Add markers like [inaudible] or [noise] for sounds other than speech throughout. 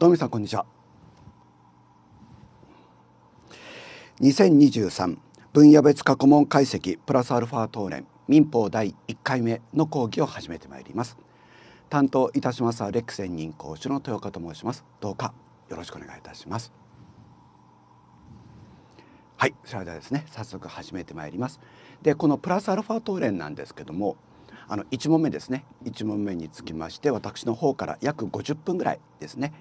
どうもさんこんにちは2023分野別過去問解析プラスアルファ討論民法第1回目の講義を始めてまいります担当いたしますはレック専任講師の豊岡と申しますどうかよろしくお願いいたしますはいそれではですね早速始めてまいりますでこのプラスアルファ討論なんですけどもあの1問目ですね1問目につきまして私の方から約50分ぐらいですね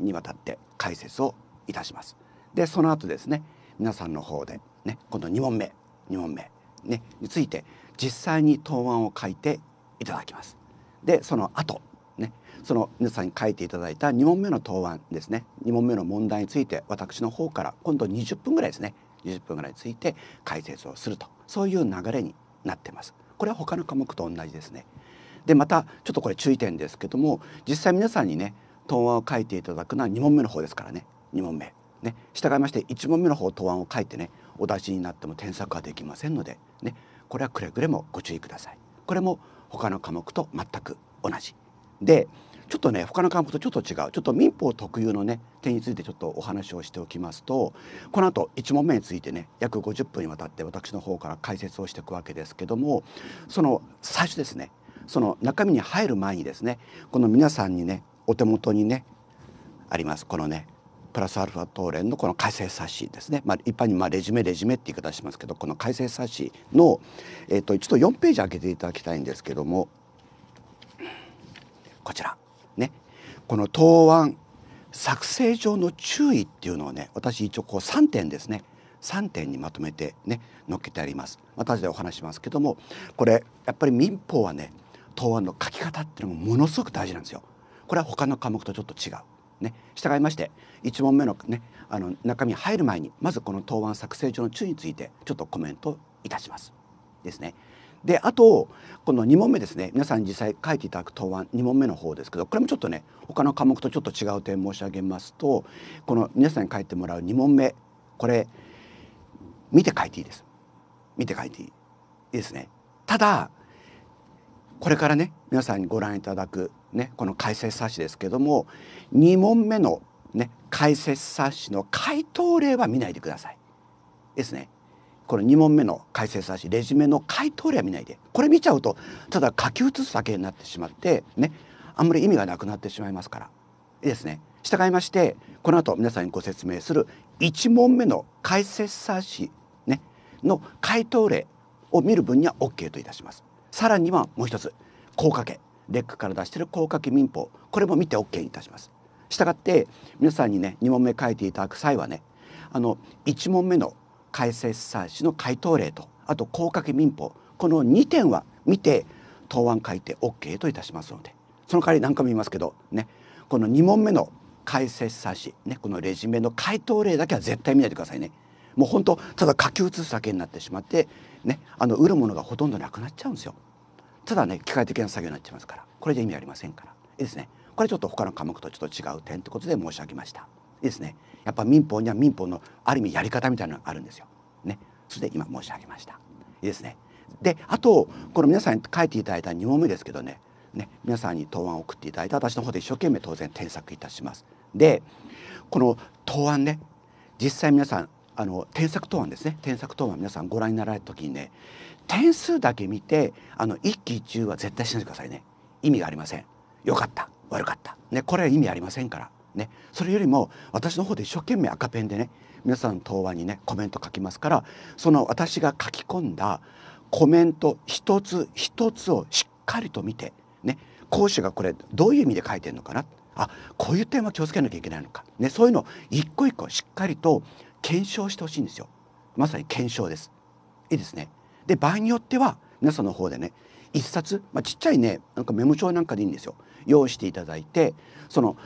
にわたって解説をいたします。でその後ですね皆さんの方で、ね、今度2問目2問目、ね、について実際に答案を書いていただきます。でその後ね、その皆さんに書いていただいた2問目の答案ですね2問目の問題について私の方から今度20分ぐらいですね20分ぐらいについて解説をするとそういう流れになってます。これは他の科目と同じですね。でまたちょっとこれ注意点ですけども実際皆さんにね答案を書いていただくのは2問目の方ですからね2問目。ね、従いまして1問目の方答案を書いてねお出しになっても添削はできませんので、ね、これはくれぐれもご注意ください。これも他の科目と全く同じ。でちょっとね他の科目とちょっと違うちょっと民法特有のね点についてちょっとお話をしておきますとこの後1問目についてね約50分にわたって私の方から解説をしていくわけですけどもその最初ですねその中身に入る前にですねこの皆さんにねお手元にねありますこのねプラスアルファ東連のこの改正冊子ですね、まあ、一般にまあレジュメレジュメって言い方しますけどこの改正冊子の、えーと、とちょっと4ページ開けていただきたいんですけどもこちらねこの答案作成上の注意っていうのをね私一応こう3点ですね3点にまとめてね載っけてあります。また後でお話しますけどもこれやっぱり民法はね答案の書き方っていうのもものすごく大事なんですよ。これは他の科目とちょっと違う。ね、従いまして1問目の,、ね、あの中身入る前にまずこの答案作成上の注意についてちょっとコメントいたします。ですね。であとこの2問目ですね皆さん実際書いていただく答案2問目の方ですけどこれもちょっとね他の科目とちょっと違う点申し上げますとこの皆さんに書いてもらう2問目これ見て書いていいです。見て書いていいですね。ただこれからね皆さんにご覧いただく、ね、この解説冊子ですけども2問目の、ね、解説冊子の回答例は見ないでください。ですね。この2問目の解説冊子レジュメの回答例は見ないでこれ見ちゃうとただ書き写すだけになってしまってねあんまり意味がなくなってしまいますからいいですね。従いましてこの後皆さんにご説明する1問目の解説冊子、ね、の回答例を見る分には OK といたします。さらにはもう一つ高掛けレックから出している高掛け民法これも見て OK いたします。したがって皆さんにね2問目書いていただく際はねあの1問目の解説冊子の回答例とあと高掛け民法この2点は見て答案書いて OK といたしますのでその代わり何回も言いますけどねこの2問目の解説冊子、ね、このレジュメの回答例だけは絶対見ないでくださいね。もう本当ただ書き写すだけになってしまってねあの売るものがほとんどなくなっちゃうんですよ。ただね機械的な作業になっちゃいますからこれで意味ありませんからいいですねこれちょっと他の科目とちょっと違う点ってことで申し上げましたいいですねやっぱ民法には民法のある意味やり方みたいなのがあるんですよねそれで今申し上げましたいいですねであとこの皆さんに書いていただいた2問目ですけどねね皆さんに答案を送っていただいた私の方で一生懸命当然添削いたしますでこの答案ね実際皆さんあの添削答案ですね添削答案皆さんご覧になられた時にね点数だけ見てあの一喜一憂は絶対しないでくださいね意味がありませんよかった悪かった、ね、これは意味ありませんからねそれよりも私の方で一生懸命赤ペンでね皆さんの答案にねコメント書きますからその私が書き込んだコメント一つ一つをしっかりと見てね講師がこれどういう意味で書いてるのかなあこういう点は気をつけなきゃいけないのか、ね、そういうのを一個一個しっかりと検証してほしいんですよまさに検証ですいいですねで場合によっては皆さんの方でね一冊、まあ、ちっちゃいねなんかメモ帳なんかでいいんですよ用意していただいてその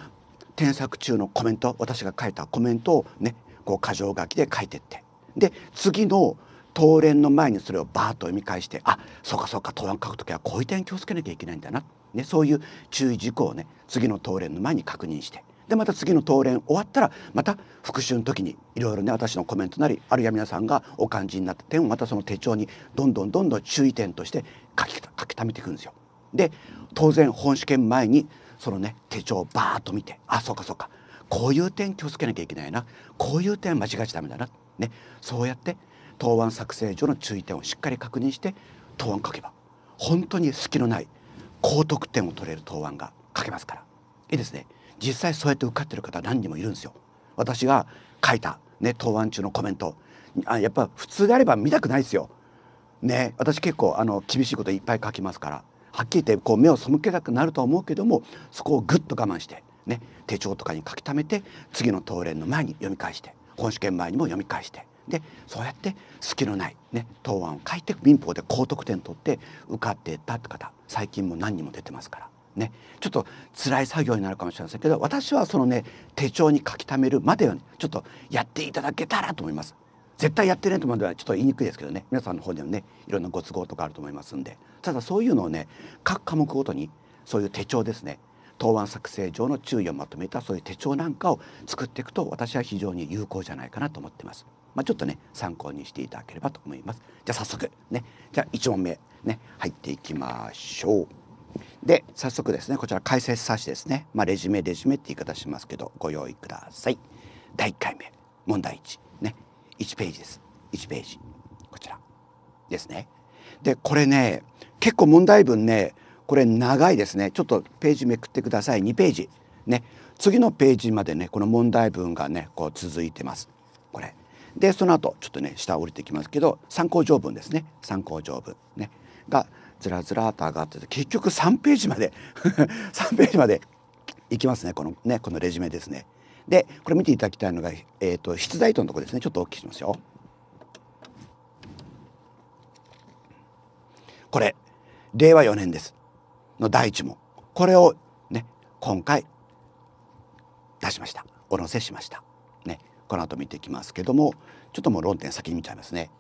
添削中のコメント私が書いたコメントをねこう箇条書きで書いてってで次の答練の前にそれをバーッと読み返してあそうかそうか答案書くときはこういう点気をつけなきゃいけないんだな、ね、そういう注意事項をね次の答練の前に確認してでまた次の当連終わったらまた復習の時にいろいろね私のコメントなりあるいは皆さんがお感じになった点をまたその手帳にどんどんどんどん注意点として書き書きめていくんですよ。で当然本試験前にそのね手帳をバーッと見てあそうかそうかこういう点気をつけなきゃいけないなこういう点間違えちゃ駄目だな、ね、そうやって答案作成上の注意点をしっかり確認して答案書けば本当に隙のない高得点を取れる答案が書けますからいいですね。実際そうやって受かってる方何人もいるんですよ。私が書いた、ね、答案中のコメントあやっぱ普通であれば見たくないですよ。ね、私結構あの厳しいこといっぱい書きますからはっきり言ってこう目を背けたくなるとは思うけどもそこをぐっと我慢して、ね、手帳とかに書き溜めて次の答練の前に読み返して本試験前にも読み返してでそうやって隙のない、ね、答案を書いて民法で高得点取って受かっていったって方最近も何人も出てますから。ね、ちょっと辛い作業になるかもしれませんけど私はそのね手帳に書き溜めるまでは、ね、ちょっとやっていただけたらと思います。絶対やってないとまではちょっと言いにくいですけどね皆さんの方でもねいろんなご都合とかあると思いますんでただそういうのをね各科目ごとにそういう手帳ですね答案作成上の注意をまとめたそういう手帳なんかを作っていくと私は非常に有効じゃないかなと思ってます。まあ、ちょっとね参考にしていただければと思います。じゃあ早速ねじゃあ1問目ね入っていきましょう。で早速ですねこちら解説冊子ですね、まあ、レジュメレジュメって言い方しますけどご用意ください第1回目問題1ね1ページです1ページこちらですねでこれね結構問題文ねこれ長いですねちょっとページめくってください2ページね次のページまでねこの問題文がねこう続いてますこれでその後ちょっとね下降りてきますけど参考条文ですね参考条文ねがずらずらと上がってて結局3ページまで3 [laughs] ページまでいきますねこのねこのレジュメですね。でこれ見ていただきたいのが、えーと、出題とのとこですねちょっと大きくしますよ。これ令和4年ですの第一問これをね今回出しましたお載せしました。ねこの後見ていきますけどもちょっともう論点先に見ちゃいますね。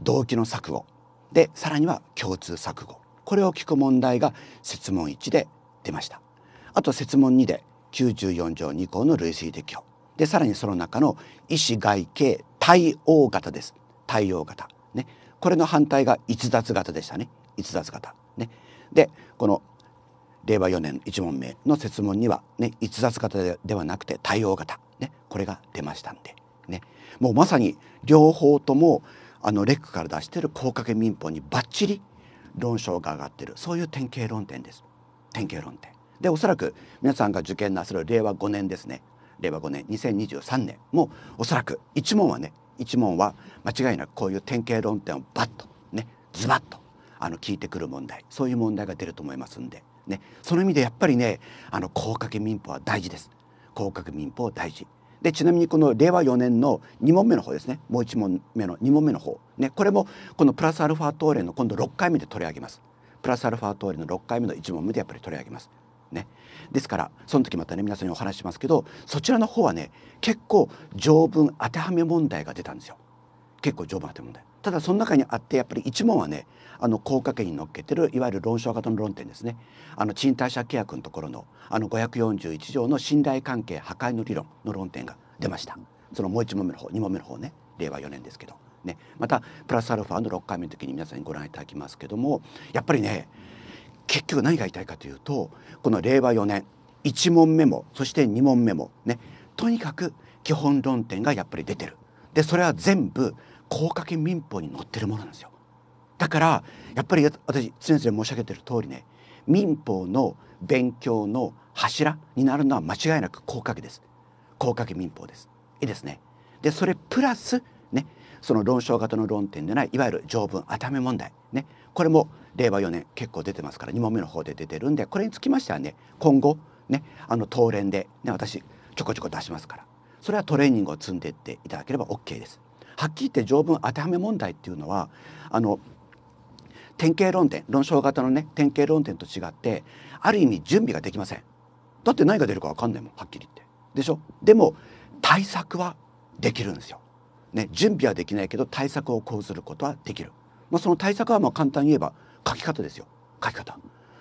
動機の錯誤でさらには共通錯誤これを聞く問題が設問1で出ましたあと設問2で94条2項の類推適用でさらにその中の医師外形対応型です対応型ねこれの反対が逸脱型でしたね逸脱型ねでこの令和4年1問目の設問には、ね、逸脱型ではなくて対応型、ね、これが出ましたんで、ね、もうまさに両方ともあのレックから出している高架け民法にバッチリ論証が上がってるそういう典型論点です典型論点でおそらく皆さんが受験なする令和5年ですね令和5年2023年もおそらく一問はね一問は間違いなくこういう典型論点をバッとねズバッとあの聞いてくる問題そういう問題が出ると思いますんで、ね、その意味でやっぱりねあの高架民法は大事です。高架民法大事でちなみにこの令和4年の2問目の方ですねもう1問目の2問目の方、ね、これもこのプラスアルファトーの今度6回目で取り上げます。プラスアルファトーの6回目の1問目でやっぱり取り上げます。ね、ですからその時またね皆さんにお話ししますけどそちらの方はね結構条文当てはめ問題が出たんですよ結構条文当て問題ただその中にあってやっぱり一問はねあの高果けに乗っけてるいわゆる論証型の論点ですねあの賃貸借契約のところのあの541条の信頼関係破壊の理論の論点が出ました、そのもう1問目の方2問目の方ね令和4年ですけど、ね、またプラスアルファの6回目の時に皆さんにご覧いただきますけどもやっぱりね結局何が言いたいかというとこの令和4年1問目もそして2問目もねとにかく基本論点がやっぱり出てる。でそれは全部高掛け民法に載ってるものなんですよだからやっぱり私常々申し上げてる通りね民法の勉強の柱になるのは間違いなく高掛けです高掛け民法ですいいですねでそれプラスねその論証型の論点でないいわゆる条文め問題ねこれも令和4年結構出てますから2問目の方で出てるんでこれにつきましてはね今後ねあの当連でね私ちょこちょこ出しますからそれはトレーニングを積んでいっていただければ OK です。はっきり言って条文当てはめ問題っていうのはあの典型論点論証型のね典型論点と違ってある意味準備ができませんだって何が出るか分かんないもんはっきり言ってでしょでも対策はできるんですよ、ね、準備はできないけど対策を講ずることはできる、まあ、その対策はまあ簡単に言えば書き方ですよ書き方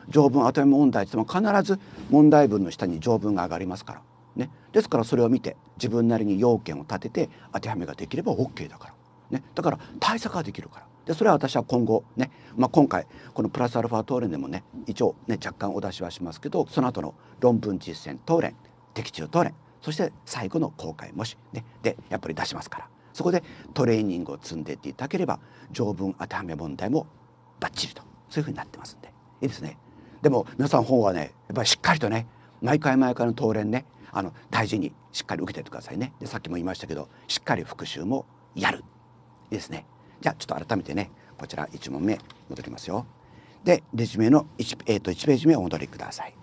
条文当てはめ問題っても必ず問題文の下に条文が上がりますからね、ですからそれを見て自分なりに要件を立てて当てはめができれば OK だから、ね、だから対策ができるからでそれは私は今後ね、まあ、今回このプラスアルファ答練でもね一応ね若干お出しはしますけどその後の論文実践答練。的中答練、そして最後の公開模試、ね、でやっぱり出しますからそこでトレーニングを積んでいっていただければ条文当てはめ問題もバッチリとそういうふうになってますんでいいですね。でも皆さん本はねやっぱりしっかりとね毎回毎回の答練ねあの大事にしっかり受けててくださいねでさっきも言いましたけどしっかり復習もやるいいですねじゃあちょっと改めてねこちら1問目戻りますよでレジュメの 1,、えー、と1ページ目お戻りください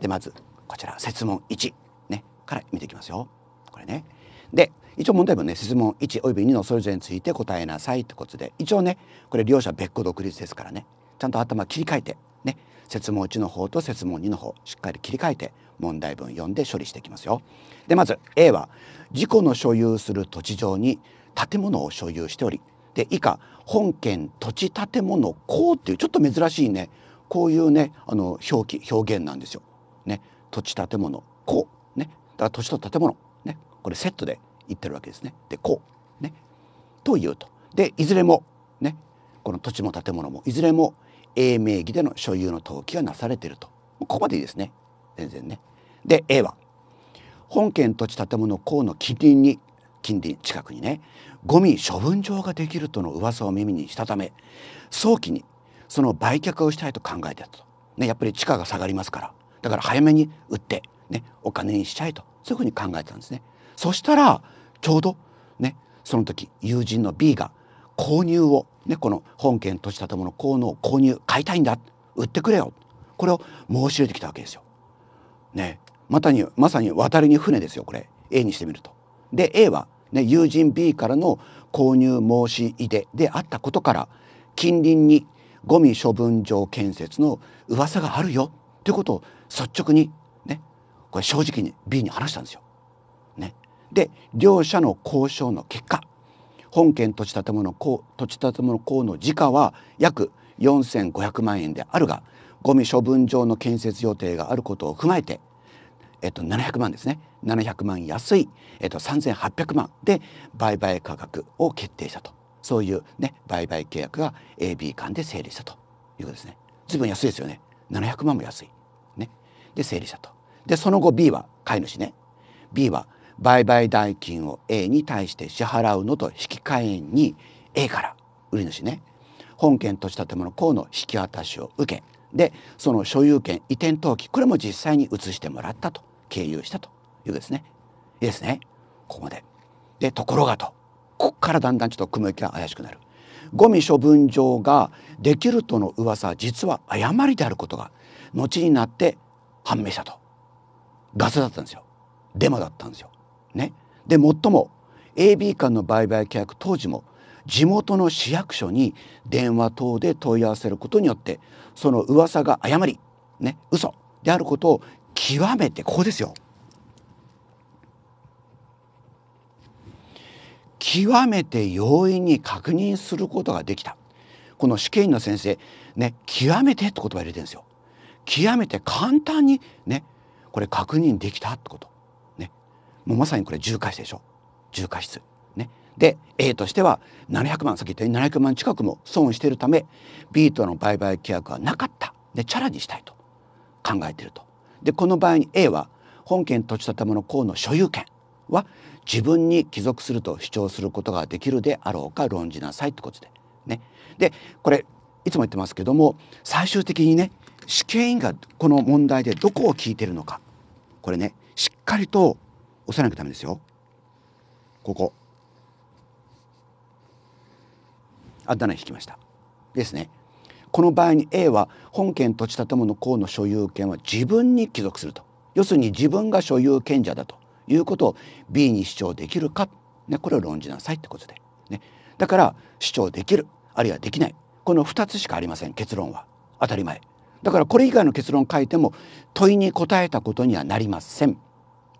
でまずこちら設問1、ね、から見ていきますよこれねで一応問題文ね設問1および2のそれぞれについて答えなさいってことで一応ねこれ両者別個独立ですからねちゃんと頭切り替えてね設問1の方と設問2の方しっかり切り替えて問題文読んで処理していきますよ。でまず A は事故の所有する土地上に建物を所有しておりで以下本件土地建物公っていうちょっと珍しいねこういうねあの表記表現なんですよ。ね土地建物公ねだから土地と建物ねこれセットで言ってるわけですね。で公ねというとでいずれもねこの土地も建物もいずれも A 名義での所有の登記がなされているとここまでいいですね全然ね。で A は本県土地建物公の近隣に近隣近くにねゴミ処分場ができるとの噂を耳にしたため早期にその売却をしたいと考えてたと、ね、やっぱり地価が下がりますからだから早めに売って、ね、お金にしちゃいとそういうふうに考えてたんですね。そしたらちょうどねその時友人の B が購入を、ね、この本県土地建物公の購入買いたいんだ売ってくれよこれを申し入れてきたわけですよ。ねまたにまさに渡りに船ですよこれ A にしてみると。で A は、ね、友人 B からの購入申し入れであったことから近隣にゴミ処分場建設の噂があるよということを率直にねこれ正直に B に話したんですよ。ね、で両者の交渉の結果本件土地建物公土地建物公の時価は約4500万円であるがゴミ処分場の建設予定があることを踏まえて、えっと、700万ですね700万安い、えっと、3800万で売買価格を決定したとそういう、ね、売買契約が AB 間で成立したということですね。随分安いですよね700万も安い、ね、で整理したとでその後 B は買い主ね B は売買代金を A に対して支払うのと引き換えに A から売り主ね本件土地建物項の引き渡しを受けでその所有権移転登記これも実際に移してもらったと経由したというですねいいですねここまで。でところがとここからだんだんちょっと雲行きが怪しくなる。ゴミ処分場ができるとの噂実は誤りであることが後になって判明したとガセだったんですよデマだったんですよ。ね、でもっとも AB 間の売買契約当時も地元の市役所に電話等で問い合わせることによってその噂が誤りね嘘であることを極めてここですよ極めて容易に確認することができたこの試験員の先生ね極めてって言葉入れてるんですよ極めて簡単にねこれ確認できたってことねもうまさにこれ重回室でしょ重回室で A としては700万さっき言ったように700万近くも損しているため B との売買契約はなかったでチャラにしたいと考えていると。でこの場合に A は本件土地建物公の所有権は自分に帰属すると主張することができるであろうか論じなさいってことでね。でこれいつも言ってますけども最終的にね試験委員がこの問題でどこを聞いてるのかこれねしっかりと押さなきゃダメですよ。ここあ名引きましたですねこの場合に A は本件土地建物公の所有権は自分に帰属すると要するに自分が所有権者だということを B に主張できるか、ね、これを論じなさいってことで、ね、だから主張できるあるいはできないこの2つしかありません結論は当たり前だからこれ以外の結論書いても問いに答えたことにはなりませんい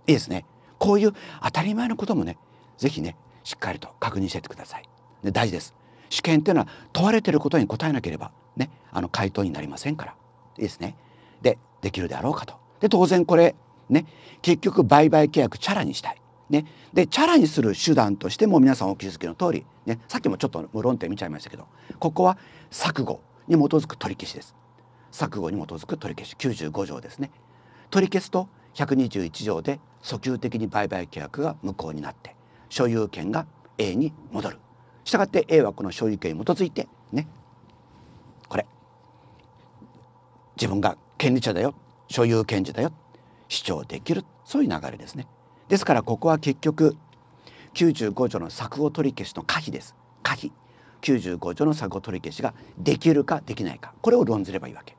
いですねこういう当たり前のこともね是非ねしっかりと確認してってください、ね、大事です試験っていうのは問われてることに答えなければねあの回答になりませんからいいですね。でできるであろうかと。で当然これね結局売買契約チャラにしたい。ね、でチャラにする手段としても皆さんお気づきの通り、ね、さっきもちょっと無論点見ちゃいましたけどここは錯誤に基づく取り消しです。錯誤に基づく取り消し95条ですね。取り消すと121条で訴求的に売買契約が無効になって所有権が A に戻るしたがって A はこの所有権に基づいてねこれ自分が権利者だよ所有権者だよ主張できるそういう流れですねですからここは結局95条の作法取り消しの可否です可否95条の作法取り消しができるかできないかこれを論ずればいいわけ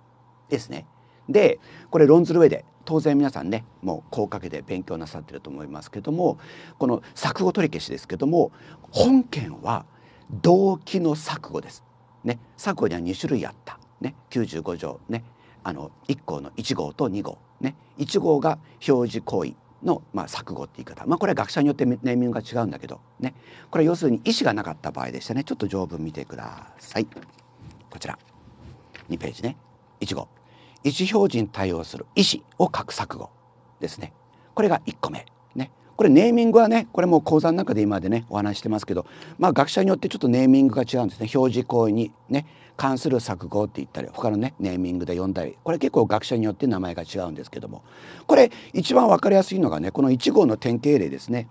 ですねでこれ論ずる上で当然皆さんねもう高架けで勉強なさってると思いますけどもこの作法取り消しですけども本件は動機の錯誤です。ね、錯誤には2種類あった。ね、95条ね、あの1項の1号と2号ね、1号が表示行為のまあ錯誤って言い方、まあこれは学者によってネーミングが違うんだけどね、これ要するに意思がなかった場合でしたね。ちょっと条文見てください。こちら2ページね、1号、意思表示に対応する意思を書く錯誤ですね。これが1個目。これネーミングはねこれも講座の中で今までねお話してますけど、まあ、学者によってちょっとネーミングが違うんですね表示行為にね関する作語って言ったり他のねネーミングで呼んだりこれ結構学者によって名前が違うんですけどもこれ一番分かりやすいのがねこの1号の典型例ですね。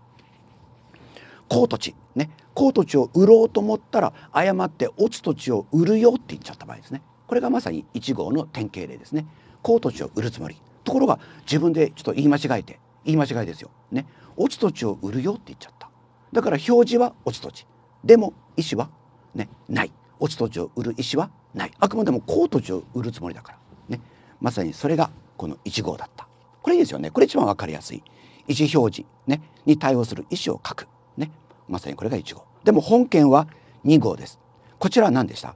高土地ね高土地を売ろうと思ったら誤って落ち土地を売るよって言っちゃった場合ですねこれがまさに1号の典型例ですね高土地を売るつもりところが自分でちょっと言い間違えて言い間違いですよね落ち土地を売るよって言っちゃっただから表示は落ち土地でも意思は、ね、ない落ち土地を売る意思はないあくまでも高土地を売るつもりだから、ね、まさにそれがこの1号だったこれいいですよねこれ一番分かりやすい意思表示、ね、に対応する意思を書く、ね、まさにこれが1号でも本件は2号ですこちらは何でした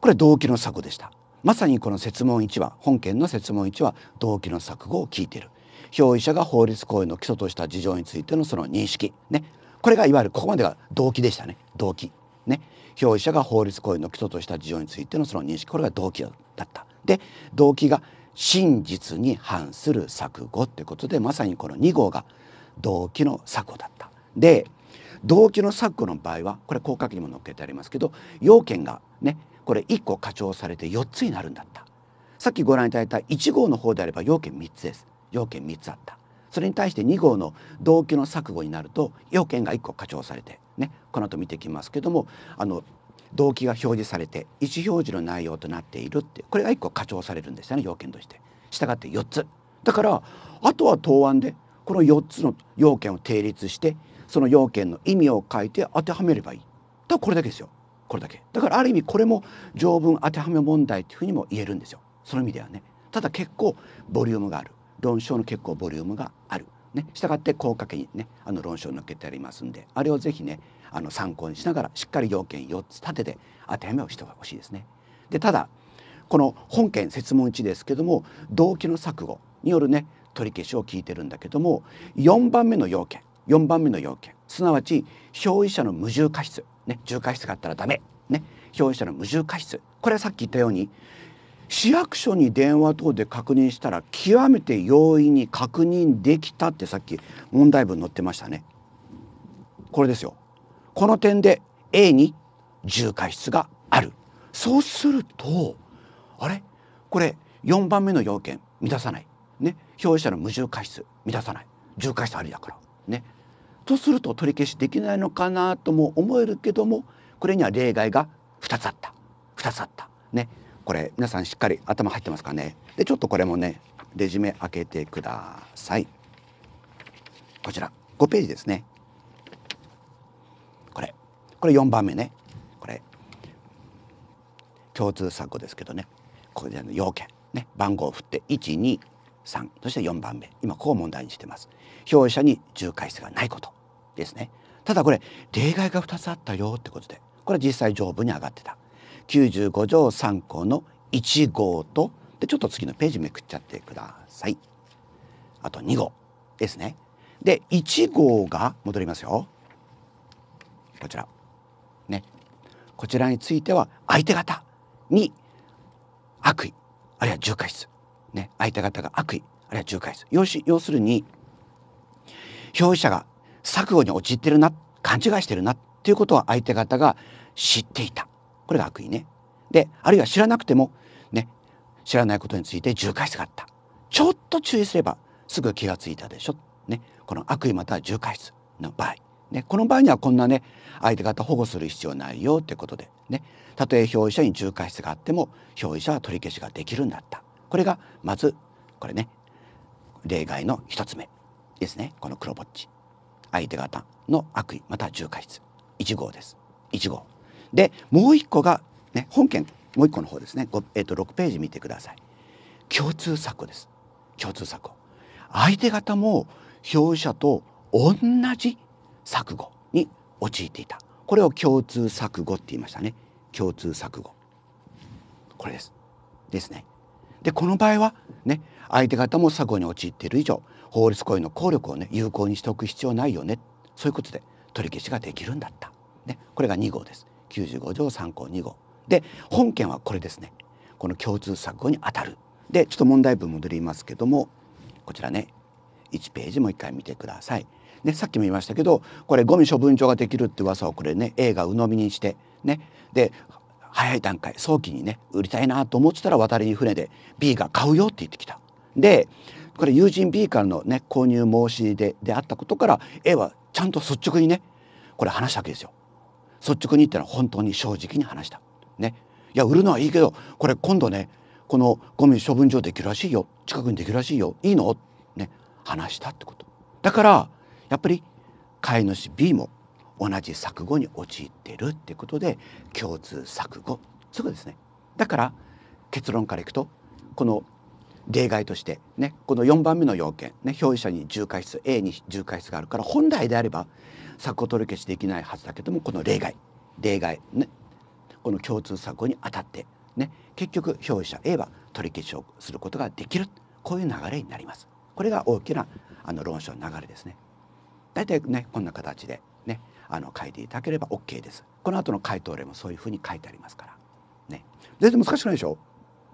これ動機の錯誤でしたまさにこの説問1は本件の説問1は動機の錯誤を聞いている表意者が法律行為の基礎とした事情についてのその認識ねこれがいわゆるここまでが動機でしたね動機ね表意者が法律行為の基礎とした事情についてのその認識これが動機だったで動機が真実に反する錯誤ということでまさにこの2号が動機の錯誤だったで動機の錯誤の場合はこれ広角にも載っけてありますけど要件がねこれ1個課長されて4つになるんだったさっきご覧いただいた1号の方であれば要件3つです要件3つあったそれに対して2号の動機の錯誤になると要件が1個課長されてねこの後見てきますけどもあの動機が表示されて意思表示の内容となっているってこれが1個課長されるんですよね要件として。したがって4つだからあとは答案でこの4つの要件を定立してその要件の意味を書いて当てはめればいいだこれだけですよこれだけだからある意味これも条文当てはめ問題というふうにも言えるんですよその意味ではねただ結構ボリュームがある論証の結構ボリュームがある。ね、したって効果にねあの論証抜けてありますんであれをぜひねあの参考にしながらしっかり要件4つ立てて当てはめをしてほしいですね。でただこの本件設問1ですけども動機の錯誤によるね取り消しを聞いてるんだけども4番目の要件4番目の要件すなわち消費者の無重過失、ね、重過失があったらダメ、ね、消費者の無重過失これはさっき言ったように市役所に電話等で確認したら極めて容易に確認できたってさっき問題文載ってましたね。これですよ。この点で A に重過失がある。そうするとあれこれ4番目の要件満たさない。ね。表示者の無重過失満たさない。重過失ありだから。ね。とすると取り消しできないのかなとも思えるけどもこれには例外が2つあった2つあったねこれ皆さんしっかり頭入ってますかねでちょっとこれもねレジュメ開けてくださいこちら5ページですねこれこれ4番目ねこれ共通作語ですけどねこれでの要件ね番号を振って123そして4番目今こう問題にしてます表者に重回数がないことですねただこれ例外が2つあったよってことでこれ実際上部に上がってた95条3項の1号とでちょっと次のページめくっちゃってください。あと2号ですね。で1号が戻りますよ。こちら。ね。こちらについては相手方に悪意あるいは重過失。ね。相手方が悪意あるいは重過失。要し要するに表示者が錯誤に陥ってるな勘違いしてるなっていうことは相手方が知っていたこれが悪意ね。であるいは知らなくてもね知らないことについて重過失があったちょっと注意すればすぐ気が付いたでしょ、ね、この悪意または重過失の場合、ね、この場合にはこんなね相手方保護する必要ないよってことでねたとえ表依者に重過失があっても表示者は取り消しができるんだったこれがまずこれね例外の1つ目ですねこの黒ぼっち相手方の悪意または重過失1号です1号。でもう一個が、ね、本件もう一個の方ですね、えー、と6ページ見てください共通策です共通策相手方も表者と同じ錯誤に陥っていたこれを共通錯誤って言いましたね共通錯誤これですですねでこの場合はね相手方も錯誤に陥っている以上法律行為の効力をね有効にしておく必要ないよねそういうことで取り消しができるんだった、ね、これが2号です95条3項2号で本件はこれですねこの共通錯誤にあたるでちょっと問題文戻りますけどもこちらね1ページもう一回見てください。ね、さっきも言いましたけどこれゴミ処分場ができるって噂をこれね映画鵜呑みにしてねで早い段階早期にね売りたいなと思ってたら渡りに船で B が買うよって言ってきた。でこれ友人 B からのね購入申し出であったことから A はちゃんと率直にねこれ話したわけですよ。率直に言ったら本当に正直に話した。ね、いや売るのはいいけどこれ今度ねこのゴミ処分場できるらしいよ近くにできるらしいよいいの?」ね話したってこと。だからやっぱり飼い主 B も同じ錯誤に陥ってるってことで共通錯誤すぐですね。だから結論からいくとこの例外として、ね、この4番目の要件、ね、表示者に重過失 A に重過失があるから本来であれば作を取り消しできないはずだけどもこの例外例外、ね、この共通作に当たって、ね、結局表示者 A は取り消しをすることができるこういう流れになります。これが大きなあの論証の流れですね。大体ねこんな形でねあの書いていただければ OK です。この後の回答例もそういうふうに書いてありますからね。全然難しくないでしょ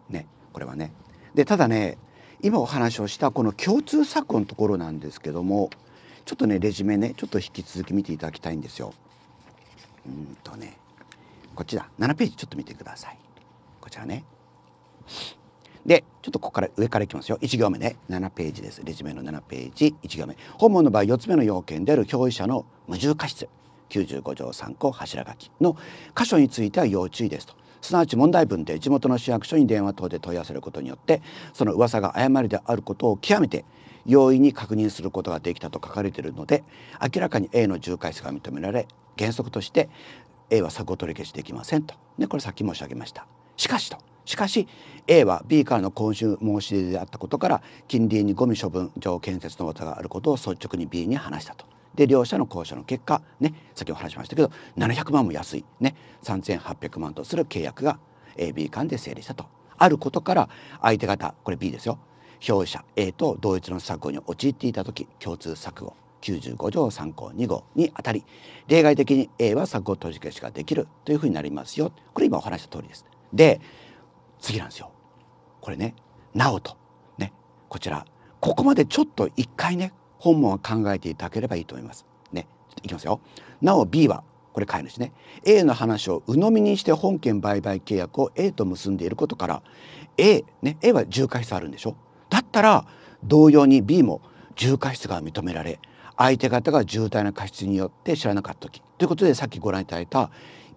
ねこれはねでただね今お話をしたこの共通策のところなんですけどもちょっとねレジュメねちょっと引き続き見ていただきたいんですよ。うんとねこっちだ7ページちょっと見てください。こちらね。でちょっとここから上からいきますよ1行目ね7ページですレジュメの7ページ1行目本文の場合4つ目の要件である表依者の無重過失95条3項柱書きの箇所については要注意ですとすなわち問題文で地元の市役所に電話等で問い合わせることによってその噂が誤りであることを極めて容易に確認することができたと書かれているので明らかに A の重回数が認められ原則として A は作を取り消しできませんと、ね、これさっき申し上げました。しかしとしかし A は B からの購入申し出であったことから近隣にゴミ処分場建設の技があることを率直に B に話したと。で両者の交渉の結果ね先ほど話しましたけど700万も安いね3800万とする契約が AB 間で成立したとあることから相手方これ B ですよ表者 A と同一の錯誤に陥っていた時共通錯誤95条3項2号にあたり例外的に A は錯誤取り消しができるというふうになりますよこれ今お話した通りです。で次なんですよこれねなおとねこちらここまでちょっと一回ね本文は考えていただければいいと思います。ね、いきますよ。なお B はこれ飼い主ね A の話を鵜呑みにして本件売買契約を A と結んでいることから A,、ね、A は重過失あるんでしょだったら同様に B も重過失が認められ相手方が重大な過失によって知らなかった時ということでさっきご覧いただいた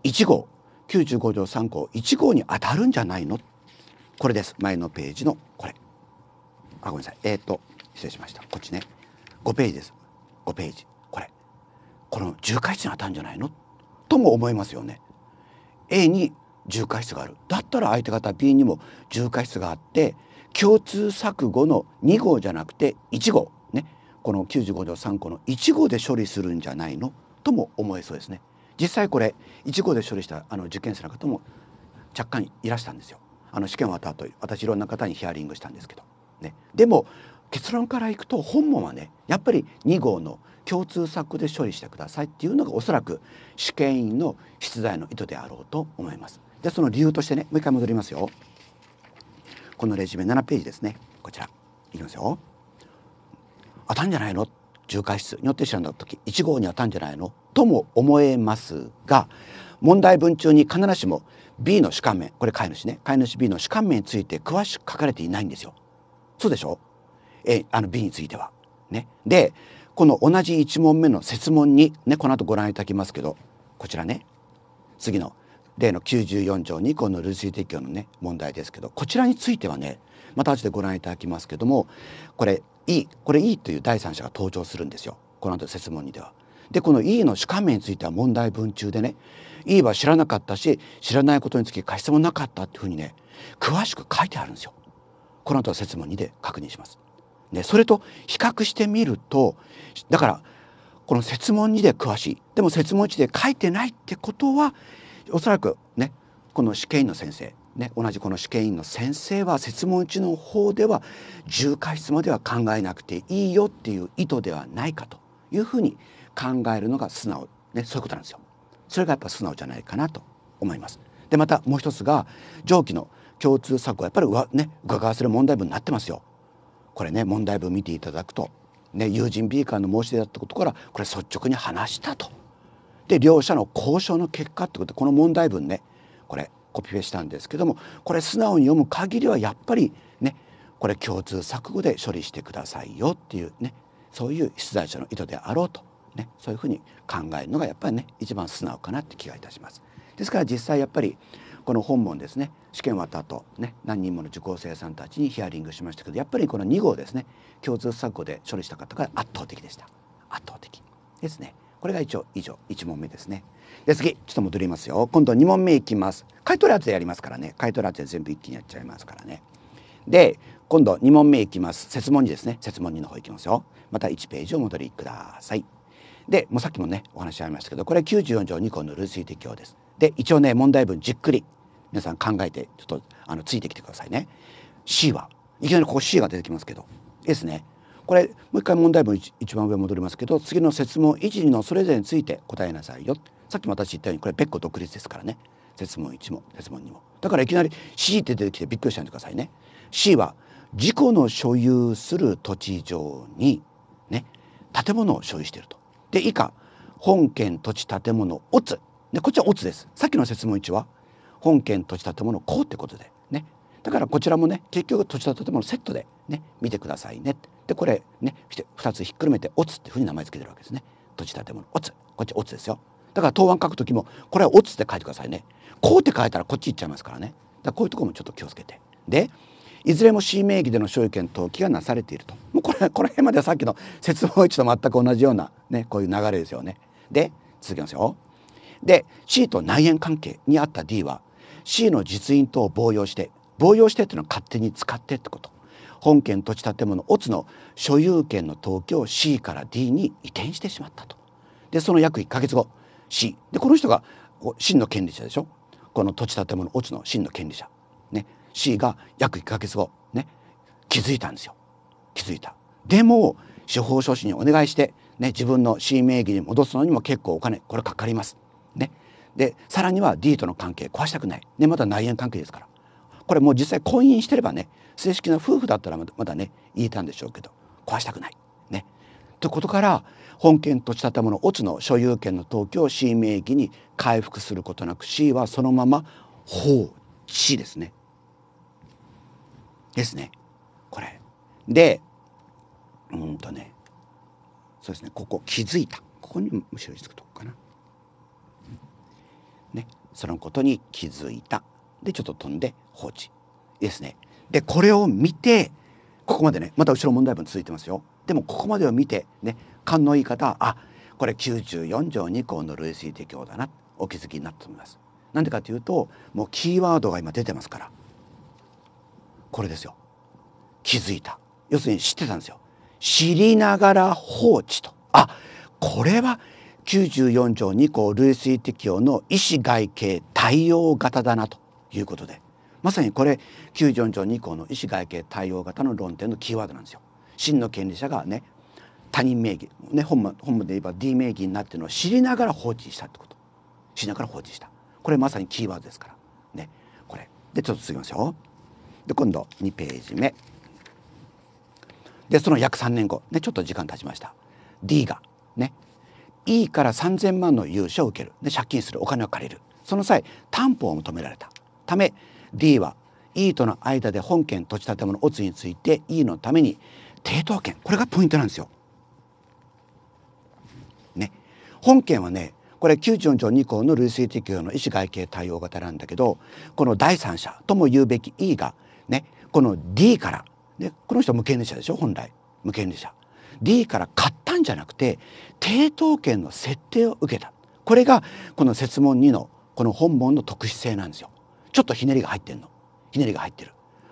1号95条3項1号に当たるんじゃないのこれです前のページのこれあごめんなさいえっ、ー、と失礼しましたこっちね。5ページです5ページこれこの重回数に当たるんじゃないのとも思いますよね。A に重回数があるだったら相手方 B にも重回数があって共通錯誤の2号じゃなくて1号ねこの95条3項の1号で処理するんじゃないのとも思えそうですね。実際これ1号で処理したあの受験生の方も若干いらしたんですよ。あの試験終わった後私いろんな方にヒアリングしたんですけど、ね、でも結論からいくと本文はねやっぱり2号の共通策で処理してくださいっていうのがおそらく試験員の出題の意図であろうと思います。でその理由としてねもう一回戻りますよ。このレジュメ7ページですねこちらいきますよ。当たんじゃないの重回室によって知らんだ時1号に当たんじゃないのとも思えますが問題文中に必ずしも B の主観面これ飼い主ね飼い主 B の主観面について詳しく書かれていないんですよ。そうでしょえあの美については。ね、でこの同じ1問目の設問に、ね、この後ご覧いただきますけどこちらね次の例の94条2項の類推適用のね問題ですけどこちらについてはねまた後でご覧いただきますけどもこれいいこれいいという第三者が登場するんですよこの後設問にでは。でこの E の主観名については問題文中でね E は知らなかったし知らないことにつき過失もなかったっていうふうにね詳しく書いてあるんですよ。この後は説問2で確認します。ね、それと比較してみるとだからこの説問2で詳しいでも説問1で書いてないってことはおそらくねこの試験員の先生ね、同じこの試験員の先生は設問1の方では重過失までは考えなくていいよっていう意図ではないかというふうに考えるのが素直、ね、そういうことなんですよ。それがやっぱ素直じゃないかなと思います。でまたもう一つが上記の共通策はやっぱりうわ、ね、伺わせる問題文になってますよ。これね問題文見ていただくと、ね、友人 B からの申し出だったことからこれ率直に話したと。で両者の交渉の結果ってことでこの問題文ねこれコピペしたんですけどもこれ素直に読む限りはやっぱりねこれ共通錯誤で処理してくださいよっていうねそういう出題者の意図であろうと、ね、そういうふうに考えるのがやっぱりね一番素直かなって気がいたします。ですから実際やっぱりこの本もですね試験終わった後ね何人もの受講生さんたちにヒアリングしましたけどやっぱりこの2号ですね共通錯誤で処理した方が圧倒的でした圧倒的ですねこれが一応以上1問目ですねで次ちょっと戻りますよ今度2問目いきます買取圧でやりますからね買取圧で全部一気にやっちゃいますからねで今度2問目いきます設問2ですね設問2の方いきますよまた1ページお戻りくださいでもうさっきもねお話ありましたけどこれ94条2項の類推適用ですで一応ね問題文じっくり皆さん考えてちょっとあのついてきてくださいね C はいきなりここ C が出てきますけどですねこれもう一回問題文一番上戻りますけど次の設問1のそれぞれについて答えなさいよさっきも私言ったようにこれ別個独立ですからね設問1も設問2もだからいきなり C って出てきてびっくりしないでくださいね C は事故の所有する土地上にね建物を所有しているとで以下本県土地建物乙。でこっちはオツですさっきの説問1は本件土地建物こうってことでねだからこちらもね結局土地建物セットでね見てくださいねでこれね2つひっくるめて「オツ」っていうふうに名前付けてるわけですね土地建物「オツ」こっち「オツ」ですよだから答案書く時もこれは「オツ」って書いてくださいねこうって書いたらこっち行っちゃいますからねだからこういうとこもちょっと気をつけてでいずれも C 名義での所有権登記がなされているともうこれこの辺まではさっきの説位置と全く同じようなねこういう流れですよねで続きますよで C と内縁関係にあった D は C の実印等を防用して防用してていうのは勝手に使ってってこと本県土地建物オツの所有権の登記を C から D に移転してしまったとでその約1か月後 C でこの人が真の権利者でしょこの土地建物オツの真の権利者、ね、C が約1か月後、ね、気づいたんですよ気づいた。でも司法書士にお願いして、ね、自分の C 名義に戻すのにも結構お金これかかります。でさらには D との関係壊したくない、でまた内縁関係ですからこれもう実際婚姻してればね正式な夫婦だったらまだね言えたんでしょうけど壊したくない。ね、ということから本件土地建物乙の所有権の登記を C 名義に回復することなく C はそのまま放置ですね。ですねこれ。でうんとねそうですねここ気づいたここにむしろつくとそのことに気づいたでちょっと飛んで放置ですねでこれを見てここまでねまた後ろ問題文続いてますよでもここまでを見てね勘のいい方あこれ94条2項の類推適用だなお気づきになったと思いますなんでかというともうキーワードが今出てますからこれですよ気づいた要するに知ってたんですよ知りながら放置とあこれは94条2項類推適用の医師外形対応型だなということでまさにこれ94条2項の医師外形対応型の論点のキーワードなんですよ。真の権利者がね他人名義、ね、本部本部で言えば D 名義になってるのを知りながら放置したってこと知りながら放置したこれまさにキーワードですからねこれでちょっと続きますよで今度2ページ目でその約3年後、ね、ちょっと時間経ちました D がね E から3,000万の融資を受けるで借金するお金を借りるその際担保を求められたため D は E との間で本件土地建物オツについて E のために抵当権これがポイントなんですよ。ね、本件はねこれ94条2項の累積適用の意思外形対応型なんだけどこの第三者とも言うべき E が、ね、この D から、ね、この人無権利者でしょ本来無権利者 D から買ったんじゃなくて抵当権の設定を受けたこれがこの設問2のこの本文の特殊性なんですよちょっとひねりが入ってんのひねりが入ってる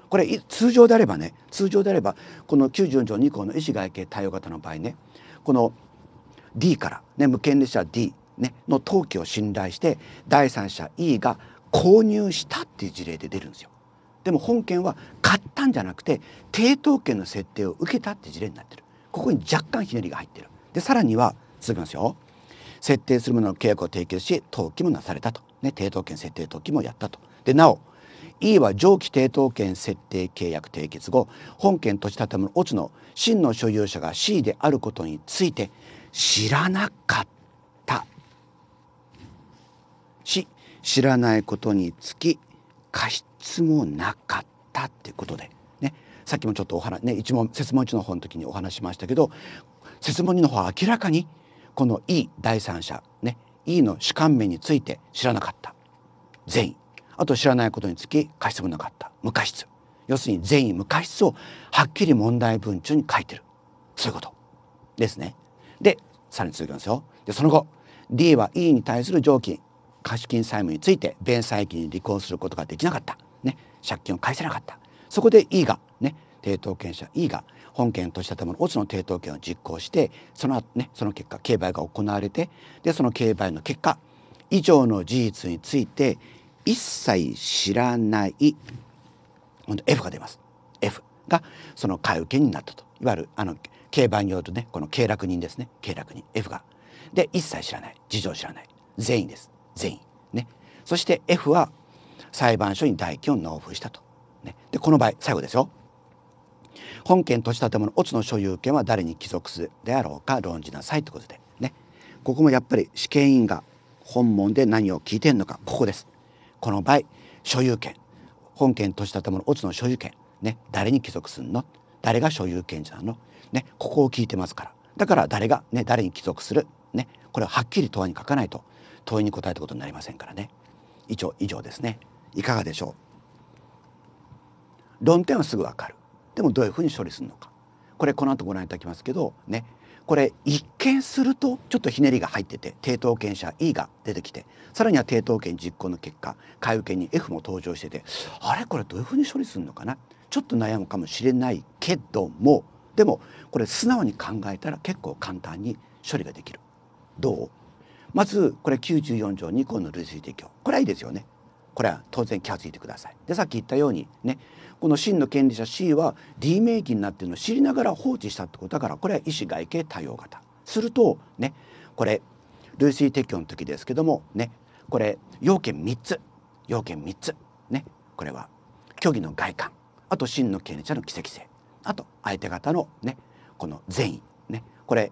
これ通常であればね通常であればこの94条2項の意思外形対応型の場合ねこの D から、ね、無権利者 D、ね、の登記を信頼して第三者 E が購入したっていう事例で出るんですよ。でも本件は買ったんじゃなくて抵当権の設定を受けたって事例になってる。ここに若干ひねりが入っているでさらには続きますよ設定するものの契約を締結し登記もなされたと、ね、抵当権設定登記もやったとでなお E は上記抵当権設定契約締結後本件土地建物落ちの真の所有者が C であることについて知らなかったし知らないことにつき過失もなかったってことでさっきもちょっとお話ね一問説問1の方の時にお話しましたけど説問2の方は明らかにこの E 第三者ね E の主観面について知らなかった善意あと知らないことにつき過失もなかった無過失要するに善意無過失をはっきり問題文中に書いてるそういうことですね。でさらに続きますよ。でその後 D は E に対する条件貸金債務について弁済金に履行することができなかった、ね、借金を返せなかったそこで E が抵当権者 E が本件としたためのオツの抵当権を実行してその後ねその結果競売が行われてでその競売の結果以上の事実について一切知らない F が出ます F がその買い受けになったといわゆるあの競売によるとねこの経絡人ですね経絡人 F がで一切知らない事情知らない全員です全員ねそして F は裁判所に代金を納付したと、ね、でこの場合最後ですよ本件土地建物乙の所有権は誰に帰属するであろうか論じなさいってことでねここもやっぱり試験員が本問で何を聞いてんのかここですこの場合所有権本件土地建物乙の所有権ね誰に帰属するの誰が所有権者なのねここを聞いてますからだから誰がね誰に帰属するねこれははっきり答案に書かないと問いに答えたことになりませんからね以上以上ですねいかがでしょう論点はすぐわかるでもどういうふうに処理するのかこれこの後ご覧いただきますけどねこれ一見するとちょっとひねりが入ってて抵当権者 E が出てきてさらには抵当権実行の結果買い受けに F も登場しててあれこれどういうふうに処理するのかなちょっと悩むかもしれないけどもでもこれ素直に考えたら結構簡単に処理ができる。どうまずこれ94条2項の類推適供これはいいですよね。これは当然気が付いてください。でさっき言ったようにねこの真の権利者 C は D 名義になっているのを知りながら放置したってことだからこれは意思外形多様型するとねこれ類推適用の時ですけどもねこれ要件3つ要件3つねこれは虚偽の外観あと真の権利者の奇跡性あと相手方のねこの善意ねこれ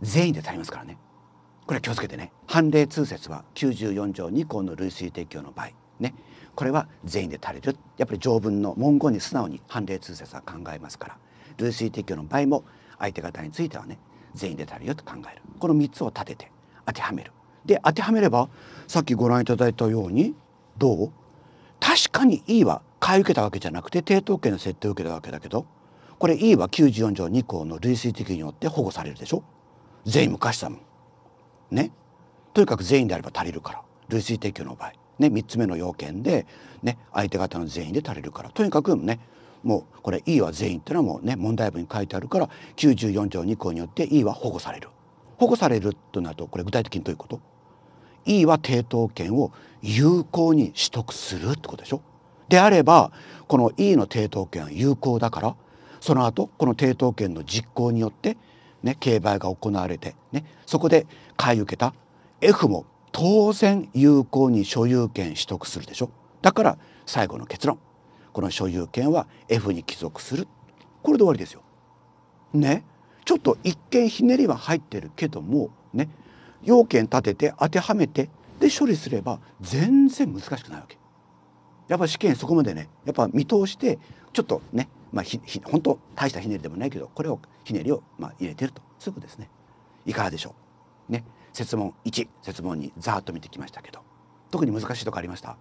善意で足りますからねこれ気をつけてね判例通説は94条2項の類推適用の場合ねこれは全員で足りるやっぱり条文の文言に素直に判例通説は考えますから類推適用の場合も相手方についてはね全員で足りると考えるこの3つを立てて当てはめるで当てはめればさっきご覧いただいたようにどう確かに E は買い受けたわけじゃなくて抵当権の設定を受けたわけだけどこれ E は94条2項の類推的によって保護されるでしょ全員無価値だもん。ね。とにかく全員であれば足りるから類推適用の場合。ね、3つ目の要件で、ね、相手方の全員で足りるからとにかくねもうこれ E は全員っていうのはもうね問題文に書いてあるから94条2項によって E は保護される保護されるとなるとこれ具体的にどういうこと ?E は抵当権を有効に取得するってことでしょであればこの E の抵当権は有効だからその後この抵当権の実行によって、ね、競売が行われて、ね、そこで買い受けた F も当然有効に所有権取得するでしょだから最後の結論この所有権は F に帰属するこれで終わりですよ。ねちょっと一見ひねりは入ってるけどもね要件立てて当てはめてで処理すれば全然難しくないわけ。やっぱ試験そこまでねやっぱ見通してちょっとねまあひひ本当大したひねりでもないけどこれをひねりをまあ入れてるとそういうことですね。いかがでしょうね設問1設問2ざーっと見てきましたけど特に難しいとこありました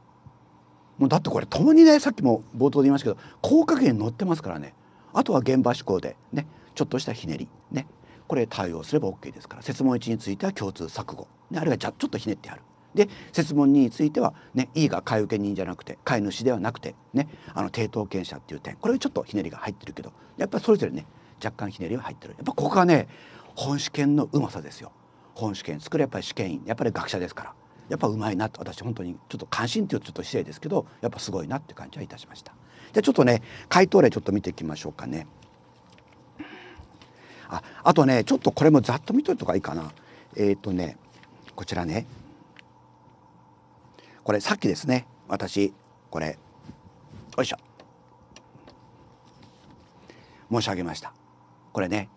もうだってこれ共にねさっきも冒頭で言いましたけど高加減載ってますからねあとは現場思考でねちょっとしたひねりねこれ対応すれば OK ですから設問1については共通錯誤、ね、あるいはじゃちょっとひねってあるで設問2については、ね、E が買い受け人じゃなくて買い主ではなくて、ね、あの抵当権者っていう点これちょっとひねりが入ってるけどやっぱりそれぞれね若干ひねりは入ってるやっぱここがね本試験のうまさですよ。本試験作るやっぱり試験員やっぱり学者ですからやっぱうまいなと私本当にちょっと関心というちょっと失礼ですけどやっぱすごいなって感じはいたしましたじゃちょっとね回答例ちょっと見ていきましょうかねああとねちょっとこれもざっと見といた方がいいかなえっ、ー、とねこちらねこれさっきですね私これよいしょ申し上げましたこれね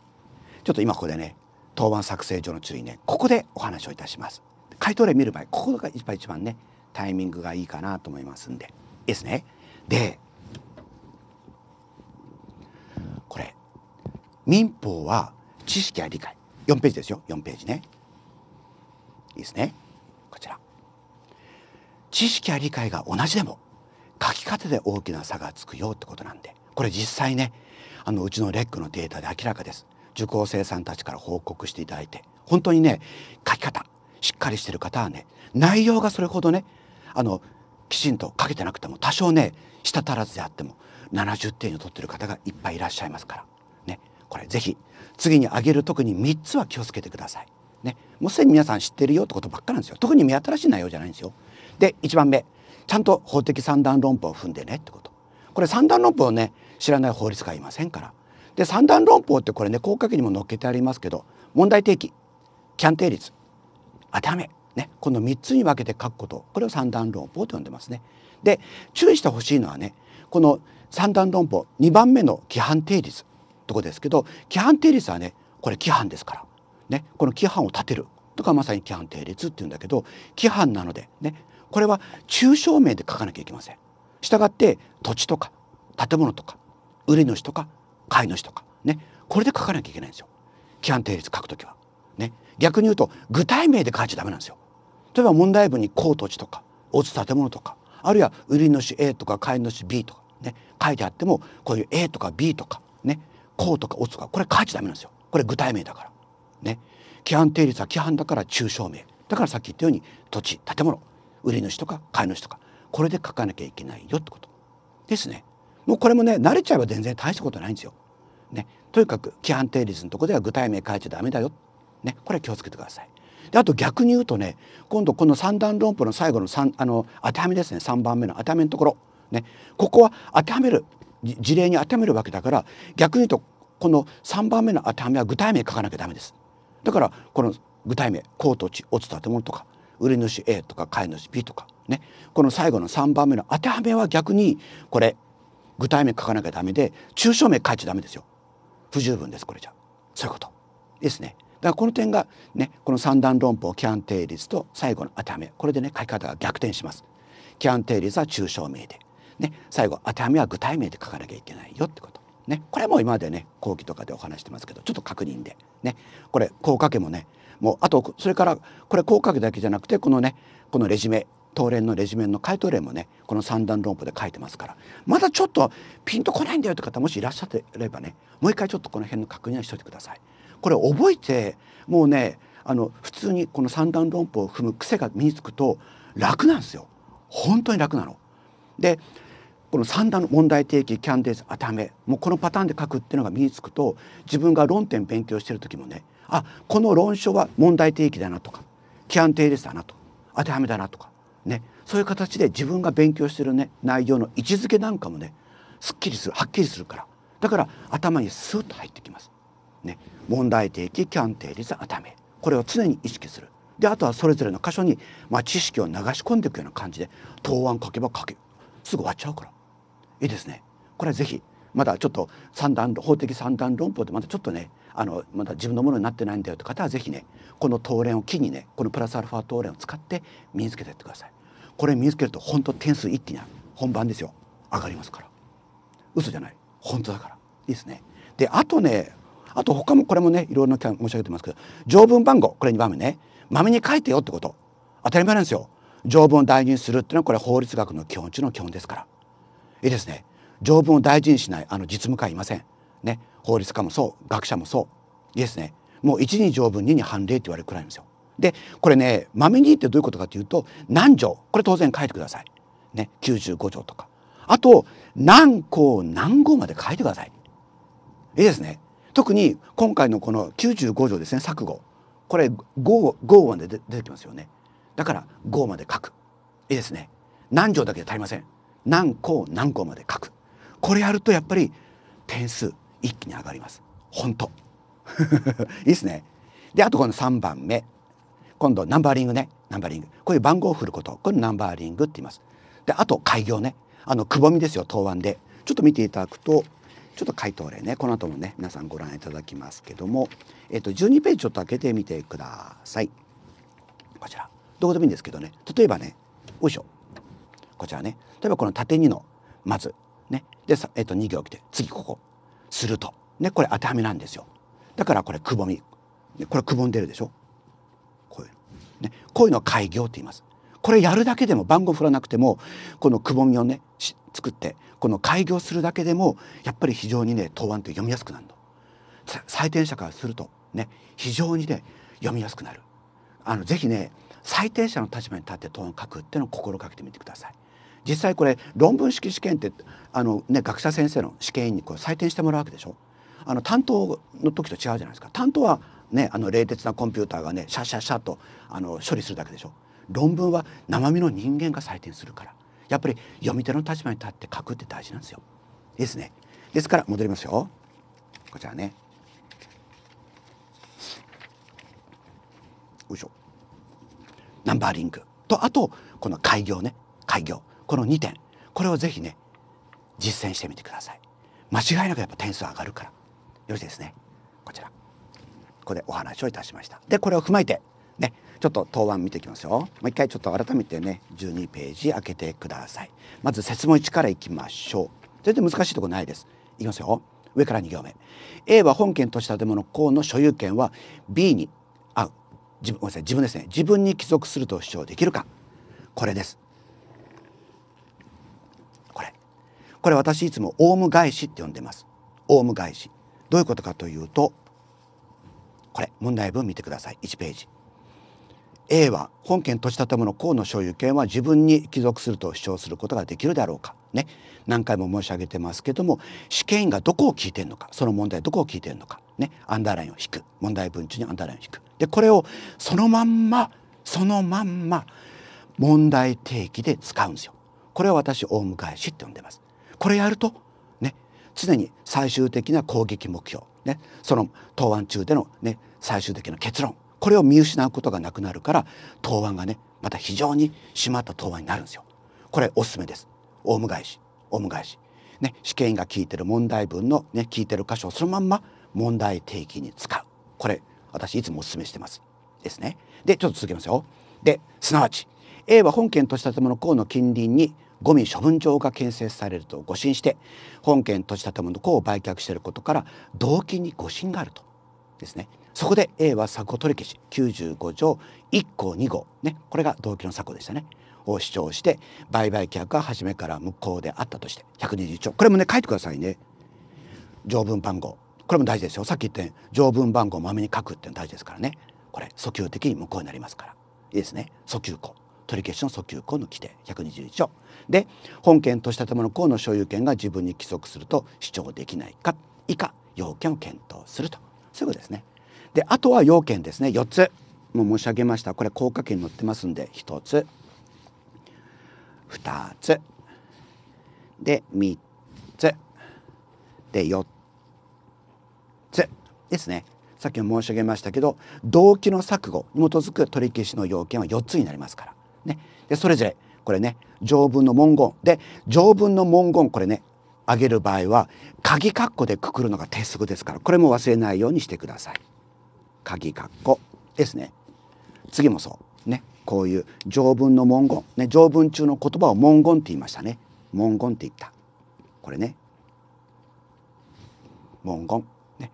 ちょっと今ここでね答案作成上の注意ねここでお話をいたします回答例見る場合ここが一番ねタイミングがいいかなと思いますんでいいですねでこれ民法は知識や理解4ページですよ4ページねいいですねこちら知識や理解が同じでも書き方で大きな差がつくよってことなんでこれ実際ねあのうちのレックのデータで明らかです受講生さんたちから報告していただいて本当にね書き方しっかりしてる方はね内容がそれほどねあのきちんと書けてなくても多少ね舌足らずであっても70点を取ってる方がいっぱいいらっしゃいますからねこれ是非次に挙げる特に3つは気をつけてください。ね、もうすでに皆さん知ってるよってことばっかなんですよ特に目新しい内容じゃないんですよ。で1番目ちゃんと法的三段論法を踏んでねってことこれ三段論法をね知らない法律家いませんからで三段論法ってこれね効角にも載っけてありますけど問題提起キャン定率当てはめ、ね、この3つに分けて書くことこれを三段論法と呼んでますね。で注意してほしいのはねこの三段論法2番目の規範定律とこですけど規範定律はねこれ規範ですから、ね、この規範を立てるとかまさに規範定律っていうんだけど規範なので、ね、これは抽象名で書かなきゃいけません。したがって土地とか建物とか売り主とか甲い主とかねこれで書かなきゃいけないんですよ規範定律書くときは。ね逆に言うと具体名で書いちゃダメなんですよ。例えば問題文に「高土地」とか「落ち建物」とかあるいは「売り主 A」とか「買い主 B」とかね書いてあってもこういう「A」とか「B」とかね「こう」とか「落ち」とかこれ書いちゃダメなんですよ。これ具体名だから。ね規範定律は規範だから抽象名だからさっき言ったように土地建物売り主とか買い主とかこれで書かなきゃいけないよってことですね。もうこれもね慣れちゃえば全然大したことないんですよ。ね、とにかく規範定律のとこでは具体名変えちゃダメだよ、ね、これ気をつけてください。であと逆に言うとね今度この三段論法の最後のあの当てはめですね3番目の当てはめのところ、ね、ここは当てはめる事例に当てはめるわけだから逆に言うとこの3番目の当てはめは具体名書かなきゃダメです。だからこの具体名「高土地」「落ちた建物」とか「売り主 A」とか「買い主 B」とかねこの最後の3番目の当てはめは逆にこれ具体名書かなきゃダメで抽象名書いちゃダメですよ不十分ですこれじゃそういうことですねだからこの点がねこの三段論法キャン定律と最後の当てはめこれでね書き方が逆転しますキャン定律は抽象名でね最後当てはめは具体名で書かなきゃいけないよってことねこれも今までね後期とかでお話してますけどちょっと確認でねこれ効果けもねもうあとそれからこれ効果家だけじゃなくてこのねこのレジュメ東連のレジュメの回答例もねこの三段論法で書いてますからまだちょっとピンとこないんだよって方もしいらっしゃってればねもう一回ちょっとこの辺の確認はしといてください。これ覚えてもうねあの普通にこの三段論法を踏む癖が身につくと楽なんですよ本当に楽なの。でこの三段の問題提起キャンデーズ当ためもうこのパターンで書くっていうのが身につくと自分が論点勉強してる時もねあこの論証は問題提起だなとかキャンデですだなと当てはめだなとかね、そういう形で自分が勉強してる、ね、内容の位置づけなんかもねすっきりするはっきりするからだから頭にスーッと入ってきます。ね、問題提起キャン定律頭これを常に意識するであとはそれぞれの箇所に、まあ、知識を流し込んでいくような感じで答案書けば書けすぐ終わっちゃうからいいですねこれはぜひまだちょっと三段法的三段論法でまだちょっとねあのまだ自分のものになってないんだよって方はぜひねこの答練を機にねこのプラスアルファ答練を使って身につけていってください。これ身につけると本当点数一気に本番ですよ上がりますから嘘じゃない本当だからいいですねであとねあと他もこれもねいろんな申し上げてますけど条文番号これ2番目ねまめに書いてよってこと当たり前なんですよ条文を大事にするっていうのはこれ法律学の基本中の基本ですからいいですね条文を大事にしないあの実務家いませんね法律家もそう学者もそういいですねもう1に条文2に判例って言われるくらいなんですよでこれね豆にってどういうことかというと何条これ当然書いてください。ね、95条とかあと何項何号まで書いてください。いいですね。特に今回のこの95条ですね錯誤これ 5, 5まで出てきますよね。だから5まで書く。いいですね。何条だけで足りません。何項何項まで書く。これやるとやっぱり点数一気に上がります。本当 [laughs] いいですね。であとこの3番目今度ナンバーリングねナンバーリングこういう番号を振ることこれナンバーリングって言いますであと開業ねあのくぼみですよ答案でちょっと見ていただくとちょっと回答例ねこの後もね皆さんご覧いただきますけども、えっと、12ページちょっと開けてみてくださいこちらどこでもいいんですけどね例えばねよいしょこちらね例えばこの縦2のまずねでさ、えっと、2行来て次ここするとねこれ当てはめなんですよだからこれくぼみこれくぼんでるでしょね、こういうのを開業って言います。これやるだけでも番号振らなくてもこのくぼみをね作ってこの開業するだけでもやっぱり非常にね答案って読みやすくなるの。採点者からするとね非常にね読みやすくなる。あのぜひね採点者の立場に立って答案を書くっていうのを心がけてみてください。実際これ論文式試験ってあの、ね、学者先生の試験員にこう採点してもらうわけでしょあの担当の時と違うじゃないですか担当はね、あの冷徹なコンピューターがねシャシャシャとあの処理するだけでしょ論文は生身の人間が採点するからやっぱり読み手の立場に立って書くって大事なんですよ。ですね。ですから戻りますよ。こちらね。よいしょ。ナンバーリングとあとこの開業ね開業この2点これをぜひね実践してみてください。間違いなくやっぱ点数上がるからよろしいですねこちら。ここでお話をいたしました。でこれを踏まえてねちょっと答案見ていきますよ。もう一回ちょっと改めてね12ページ開けてください。まず設問1からいきましょう。全然難しいとこないです。いきますよ。上から2行目。A は本件とした建物項の所有権は B にあ自分ごめんなさい自分ですね自分に帰属すると主張できるかこれです。これこれ私いつもオウム返しって呼んでます。オウム返しどういうことかというとこれ問題文見てください1ページ A は本件土地建物公の所有権は自分に帰属すると主張することができるであろうかね何回も申し上げてますけども試験員がどこを聞いてるのかその問題どこを聞いてるのかねアンダーラインを引く問題文中にアンダーラインを引くでこれをそのまんまそのまんま問題提起で使うんですよこれを私大昔って呼んでますこれやるとね常に最終的な攻撃目標ね、その答案中での、ね、最終的な結論これを見失うことがなくなるから答案がねまた非常に締まった答案になるんですよ。これおすすめです。オウム返しオウム返し、ね、試験員が聞いてる問題文の、ね、聞いてる箇所をそのまんま問題提起に使うこれ私いつもおすめしてます。ですね。でちょっと続けますよ。で、すなわち A は本件とした建物項の近隣にゴミ処分場が建設されると誤信して本県土地建物を売却していることから動機に誤信があるとですねそこで A は作法取り消し95条1項2号ねこれが動機の策でしたねを主張して売買契約は初めから無効であったとして120兆これもね書いてくださいね条文番号これも大事ですよさっき言った条文番号をまめに書くって大事ですからねこれ訴求的に無効になりますからいいですね訴求項取り消しの訴求項の規定121条で本件としたための項の所有権が自分に規則すると主張できないか以下要件を検討するとそういうことですね。であとは要件ですね4つもう申し上げましたこれ効果権に載ってますんで1つ2つで3つで4つですねさっきも申し上げましたけど動機の錯誤に基づく取り消しの要件は4つになりますからね、でそれぞれこれね条文の文言で条文の文言これね上げる場合は鍵括弧でくくるのが鉄則ですからこれも忘れないようにしてください。鍵括弧ですね。次もそうねこういう条文の文言ね条文中の言葉を文言って言いましたね文言って言ったこれね文言ね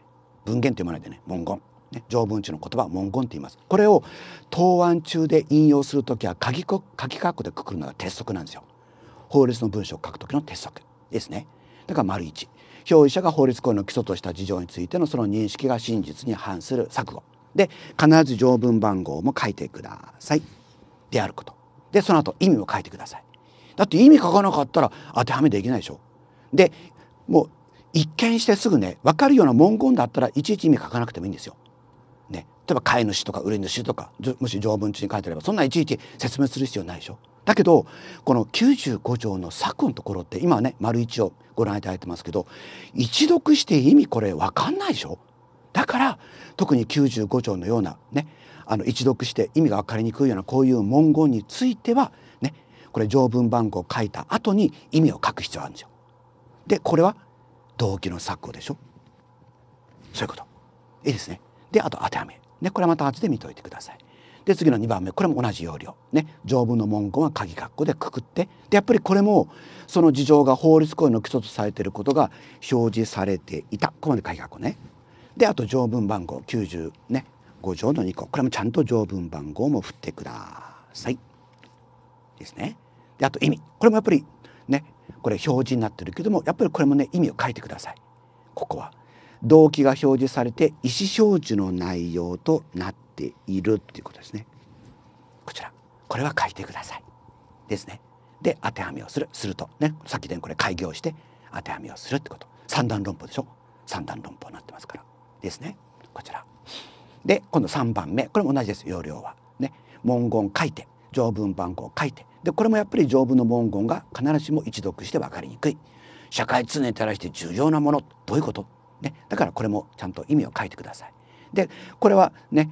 文言って読まないでね文言ね、条文中の言葉文言って言いますこれを答案中で引用する時は鍵こ鍵括弧でくくるのが鉄則なんですよ法律の文章を書く時の鉄則ですねだから丸1表意者が法律行為の基礎とした事情についてのその認識が真実に反する錯誤で必ず条文番号も書いてくださいであることでその後意味も書いてくださいだって意味書かなかったら当てはめできないでしょでもう一見してすぐね分かるような文言だったらいちいち意味書かなくてもいいんですよ例えば飼い主とか売り主とかもし条文中に書いてあればそんないちいち説明する必要ないでしょ。だけどこの95条の策のところって今はね丸1をご覧いただいてますけど一読して意味これ分かんないでしょだから特に95条のようなねあの一読して意味が分かりにくいようなこういう文言についてはねこれ条文番号を書いた後に意味を書く必要あるんですよ。でこれは動機の策でしょそういうこといいですね。であと当てはめね、これはまた後で見といてください。で次の2番目これも同じ要領ね条文の文言は鍵括弧でくくってでやっぱりこれもその事情が法律行為の基礎とされていることが表示されていたここまで鍵括弧ねであと条文番号90ね5条の2個これもちゃんと条文番号も振ってくださいですねであと意味これもやっぱりねこれ表示になってるけどもやっぱりこれもね意味を書いてくださいここは動機が表示されて意思表示の内容となっているっていうことですね。こちらこれは書いてくださいですね。で当てはめをするするとねさっきでこれ開業して当てはめをするってこと三段論法でしょ三段論法になってますからですねこちら。で今度3番目これも同じです要領は。ね文言書いて条文番号書いてでこれもやっぱり条文の文言が必ずしも一読して分かりにくい社会通念に照らして重要なものどういうことね、だからこれもちゃんと意味を書いてください。でこれはね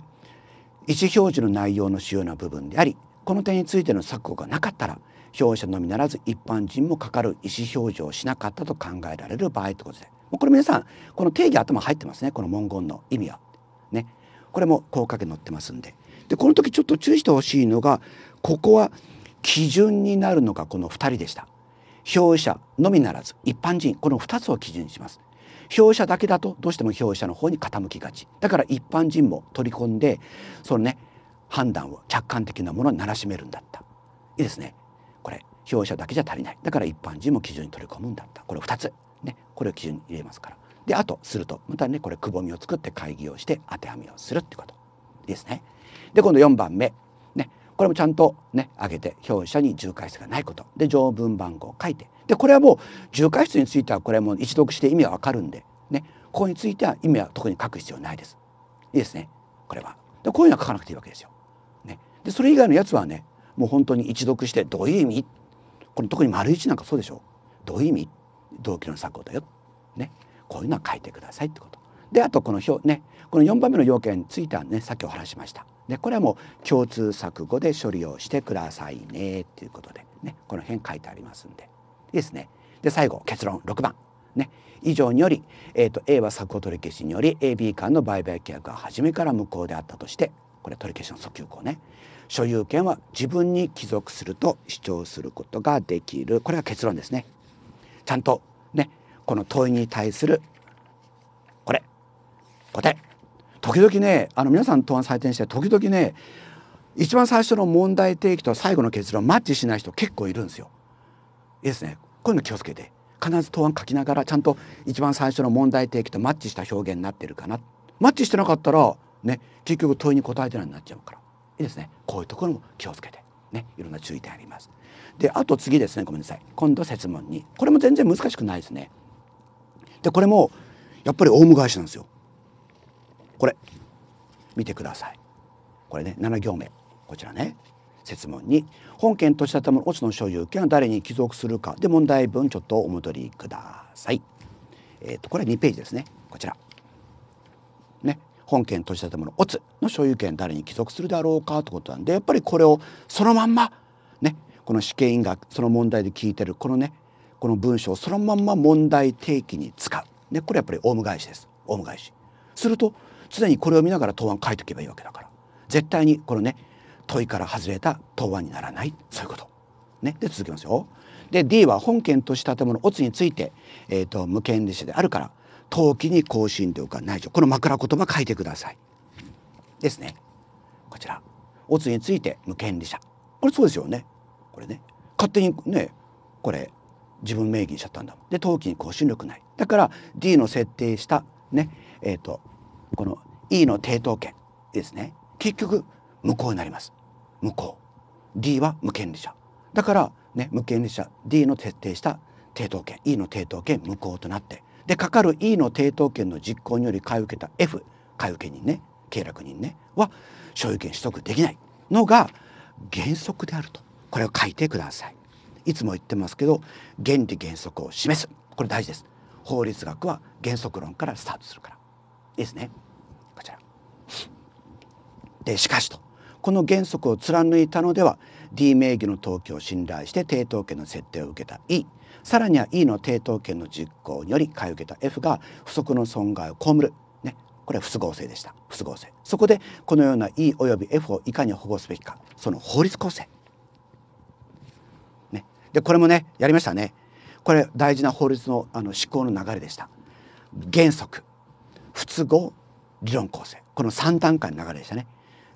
意思表示の内容の主要な部分でありこの点についての錯誤がなかったら消費者のみならず一般人もかかる意思表示をしなかったと考えられる場合ということでこれ皆さんこの定義頭入ってますねこの文言の意味は。ね、これも効果が載ってますんででこの時ちょっと注意してほしいのがここは基準になるのがこの2人でした。消費者のみならず一般人この2つを基準にします。表者だけだとどうしても表者の方に傾きがちだから一般人も取り込んでそのね判断を客観的なものにならしめるんだったいいですねこれ表者だけじゃ足りないだから一般人も基準に取り込むんだったこれ2つねこれを基準に入れますからであとするとまたねこれくぼみを作って会議をして当てはめをするってこといいですねで今度4番目ねこれもちゃんとね上げて表者に重回数がないことで条文番号を書いてでこれはもう重回数についてはこれはもう一読して意味はわかるんでねここについては意味は特に書く必要ないです。いいですねこれは。でこういうのは書かなくていいわけですよ。ね、でそれ以外のやつはねもう本当に一読してどういう意味これ特に丸一なんかそうでしょどういう意味同期の作法だよ。ねこういうのは書いてくださいってこと。であとこの表ねこの4番目の要件についてはねさっきお話しました。でこれはもう共通錯誤で処理をしてくださいねっていうことでねこの辺書いてありますんでですね。で最後結論6番。ね、以上により、えーと、A は作法取り消しにより AB 間の売買契約は初めから無効であったとしてこれ取り消しの訴求項ね所有権は自分に帰属すると主張することができるこれが結論ですね。ちゃんとねこの問いに対するこれ答え時々ねあの皆さん答案採点して時々ね一番最初の問題提起と最後の結論マッチしない人結構いるんですよ。いですねこういうの気をつけて必ず答案書きながらちゃんと一番最初の問題提起とマッチした表現になってるかなマッチしてなかったらね結局問いに答えてないになっちゃうからいいですねこういうところも気をつけてねいろんな注意点あります。であと次ですねごめんなさい今度説問にこれも全然難しくないですね。でこれもやっぱりオウム返しなんですよ。これ見てください。これね7行目こちらね設問に本件としたたもの落ちの所有権は誰に帰属するかで問題文ちょっとお戻りください。えっ、ー、とこれは2ページですねこちら。ね本件としたたもの落ちの所有権誰に帰属するであろうかということなんでやっぱりこれをそのまんまねこの試験員がその問題で聞いてるこのねこの文章をそのまんま問題提起に使う、ね、これやっぱりオウム返しですオウム返し。すると常にこれを見ながら答案書いとけばいいわけだから絶対にこのね問いから外れた答案にならないそういうこと。ね、で続きますよ。で D は本件とした建物オツについて、えーと、無権利者であるから登記に更新料がないこの枕言葉書いてください。ですね。こちらオツについて無権利者これそうですよね。これね勝手にねこれ自分名義にしちゃったんだで登記に更新力ないだから D の設定したねえっ、ー、とこの E の抵当権ですね結局無効になります無効 D は無権利者だからね無権利者 D の徹底した抵当権 E の抵当権無効となってでかかる E の抵当権の実行により買い受けた F 買い受け人ね契約人ねは所有権取得できないのが原則であるとこれを書いてくださいいつも言ってますけど原理原則を示すこれ大事です法律学は原則論からスタートするからいいですねこちらでしかしとこの原則を貫いたのでは D 名義の登記を信頼して抵当権の設定を受けた E さらには E の抵当権の実行により買い受けた F が不足の損害を被る、ね、これは不合性でした不都合性そこでこのような E および F をいかに保護すべきかその法律構成、ね、でこれもねやりましたねこれ大事な法律のあの施行の流れでした原則不都合理論構成この3段階の流れでしたね。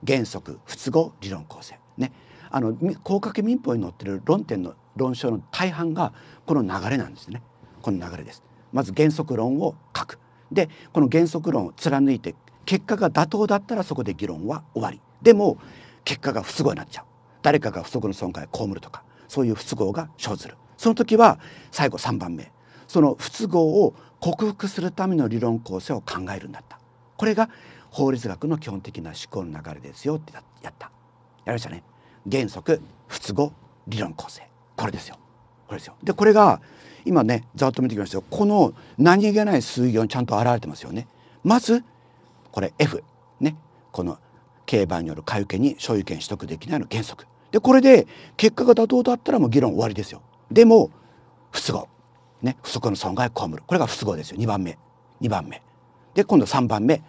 原則都合理論構成ねあの高架民法に載ってる論点の論証の大半がこの流れなんですねこの流れですまず原則論を書くでこの原則論を貫いて結果が妥当だったらそこで議論は終わりでも結果が不都合になっちゃう誰かが不足の損害を被るとかそういう不都合が生ずるその時は最後3番目その不都合を克服するための理論構成を考えるんだったこれが法律学の基本的な思考の流れですよってやったやりましたね原則不都合理論構成これですよこれですよでこれが今ねざっと見てきましたよこの何気ない数行にちゃんと表れてますよねまずこれ F ねこの競売による買い受けに所有権取得できないの原則でこれで結果が妥当だったらもう議論終わりですよでも不都合ね不足の損害を被るこれが不都合ですよ2番目2番目で今度3番目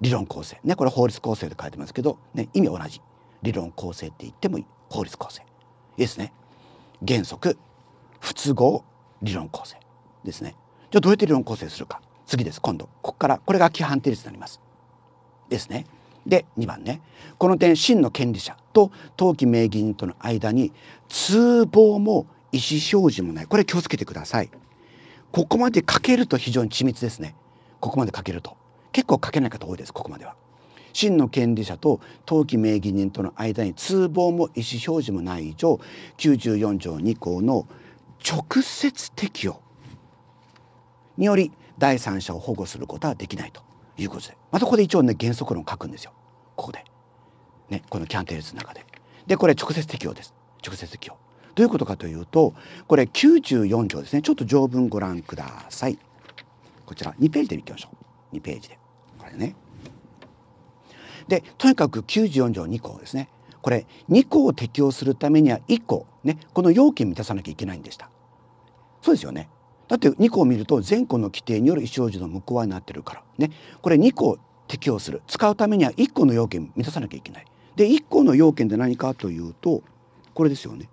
理論構成ねこれ法律構成で書いてますけど、ね、意味同じ理論構成って言ってもいい法律構成いいですね原則不都合理論構成ですねじゃあどうやって理論構成するか次です今度ここからこれが規範定律になりますですねで2番ねこの点真の権利者と当期名義人との間に通謀も意思表示もないこれ気をつけてくださいここまで書けると非常に緻密ですねここまで書けると結構書けない方多いですここまでは。真の権利者と当期名義人との間に通報も意思表示もない以上94条2項の直接適用により第三者を保護することはできないということでまたここで一応ね原則論書くんですよここで。ね、このキャンテーズの中で。でこれ直接適用です直接適用。どういうことかというとこれ94条ですねちょっと条文ご覧ください。こちら2ページで見てみましょう。2ページでこれね。でとにかく94条2項ですねこれ2項を適用するためには1項ねこの要件満たさなきゃいけないんでした。そうですよねだって2項を見ると全項の規定による思表児の無効になってるからねこれ2項適用する使うためには1個の要件満たさなきゃいけない。で1個の要件で何かというとこれですよね。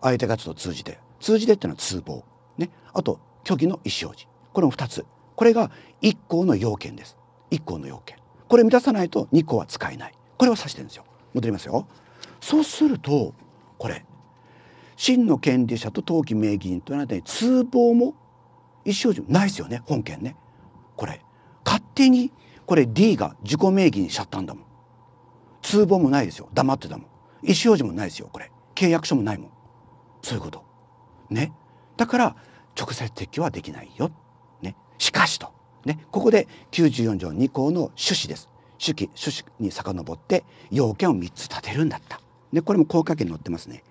相手がちょっと通じて通じてっていうのは通報ねあと虚偽の意思表示これも2つこれが1項の要件です1項の要件これ満たさないと2項は使えないこれを指してるんですよ戻りますよそうするとこれ真の権利者と当期名義人とあなたに通報も一生中ないですよね本件ねこれ勝手にこれ D が自己名義にしちゃったんだもん通報もないですよ黙ってたもん意思表示もないですよこれ契約書もないもんそういうことねだから直接撤去はできないよしかしと、ね、ここで94条2項の趣旨です。主旨主旨に遡って要件を3つ立てるんだった。ね、これも効果権載ってますね。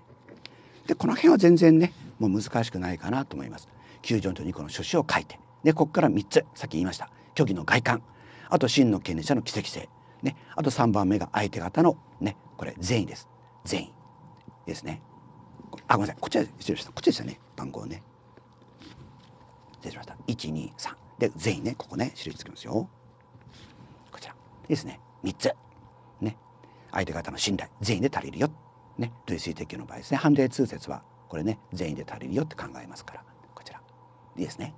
で、この辺は全然ね、もう難しくないかなと思います。94条2項の趣旨を書いて。で、ここから3つ、さっき言いました。虚偽の外観。あと、真の権利者の奇跡性。ね、あと3番目が相手方の、ね、これ善意です。善意ですね。あ、ごめんなさい。こっちは失礼しました。こっちでしたね。番号ね。失礼しました。123で全員ねここね印つきますよ。こちらいいですね3つね相手方の信頼全員で足りるよ。ね類推適用の場合ですね判例通説はこれね全員で足りるよって考えますからこちらいいですね。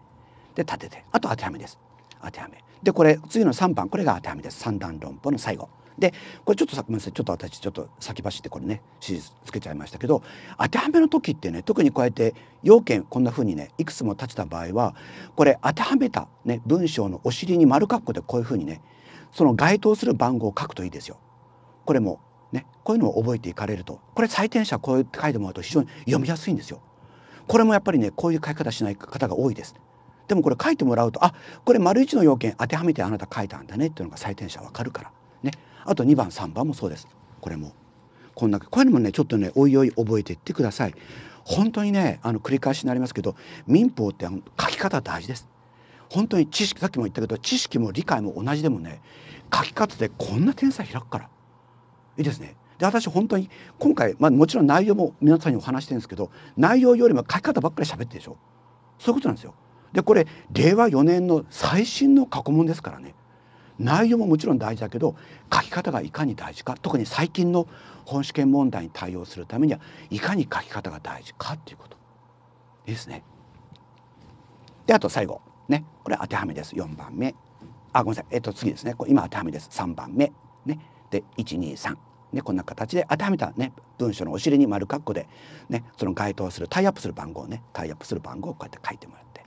で立ててあと当てはめです。当てはめでこれ次の3番これが当てはめです。三段論法の最後でこれちょっとさごめんなさいちょっと私ちょっと先走ってこれね指示つけちゃいましたけど当てはめの時ってね特にこうやって要件こんな風にねいくつも立ちた場合はこれ当てはめた、ね、文章のお尻に丸括弧でこういう風にねその該当する番号を書くといいですよ。これもね、こういうのを覚えていかれるとこれ採点者こうやって書いてもらうと非常に読みやすいんですよ。これもやっぱりねこういう書き方しない方が多いです。でもこれ書いてもらうとあこれ丸一の要件当てはめてあなた書いたんだねっていうのが採点者わかるからねあと2番3番もそうですこれもこんなこれもねちょっとねおいおい覚えていってください本当にねあの繰り返しになりますけど民法って書き方大事です本当に知識さっきも言ったけど知識も理解も同じでもね書き方でこんな天才開くからいいですねで私本当に今回、まあ、もちろん内容も皆さんにお話してるんですけど内容よりも書き方ばっかり喋ってるでしょそういうことなんですよでこれ令和4年の最新の過去問ですからね内容ももちろん大事だけど書き方がいかに大事か特に最近の本試験問題に対応するためにはいかに書き方が大事かっていうことですね。であと最後ねこれ当てはめです4番目あごめんなさいえっと次ですねこれ今当てはめです3番目ねで123。ね、こんな形で当てはめた、ね、文章のお尻に丸括弧で、ね、その該当するタイアップする番号ねタイアップする番号をこうやって書いてもらって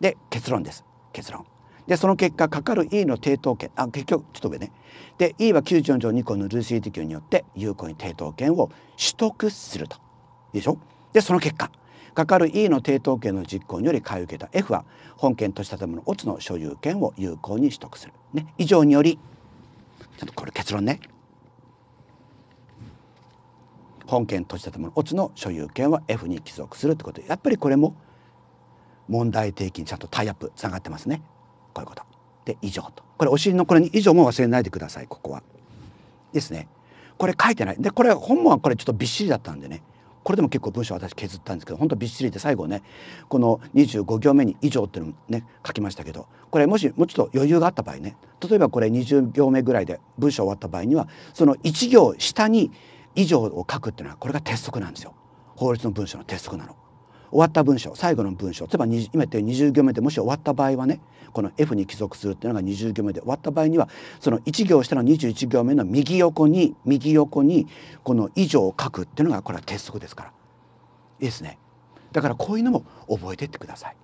で結論です結論でその結果かかる E の抵当権あ結局ちょっと上ねで E は94条2項のルーシー適用によって有効に抵当権を取得するとでしょでその結果かかる E の抵当権の実行により買い受けた F は本件とした建物オツの所有権を有効に取得する、ね、以上によりちょっとこれ結論ね本件とした建物オツの所有権は F に帰属するってことでやっぱりこれも問題提起にちゃんとタイアップつながってますね。こういうことで以上とこれお尻のこれに以上も忘れないでくださいここはですねこれ書いてないでこれ本はこれちょっとびっしりだったんでねこれでも結構文章私削ったんですけど本当びっしりで最後ねこの25行目に「以上」っていうのね書きましたけどこれもしもうちょっと余裕があった場合ね例えばこれ20行目ぐらいで文章終わった場合にはその1行下に「以上」を書くっていうのはこれが鉄則なんですよ法律の文章の鉄則なの。終わった文章最後の文章例えば今言ったように20行目でもし終わった場合はねこの F に帰属するっていうのが20行目で終わった場合にはその1行下の21行目の右横に右横にこの「以上」を書くっていうのがこれは鉄則ですからいいですねだからこういうのも覚えてってください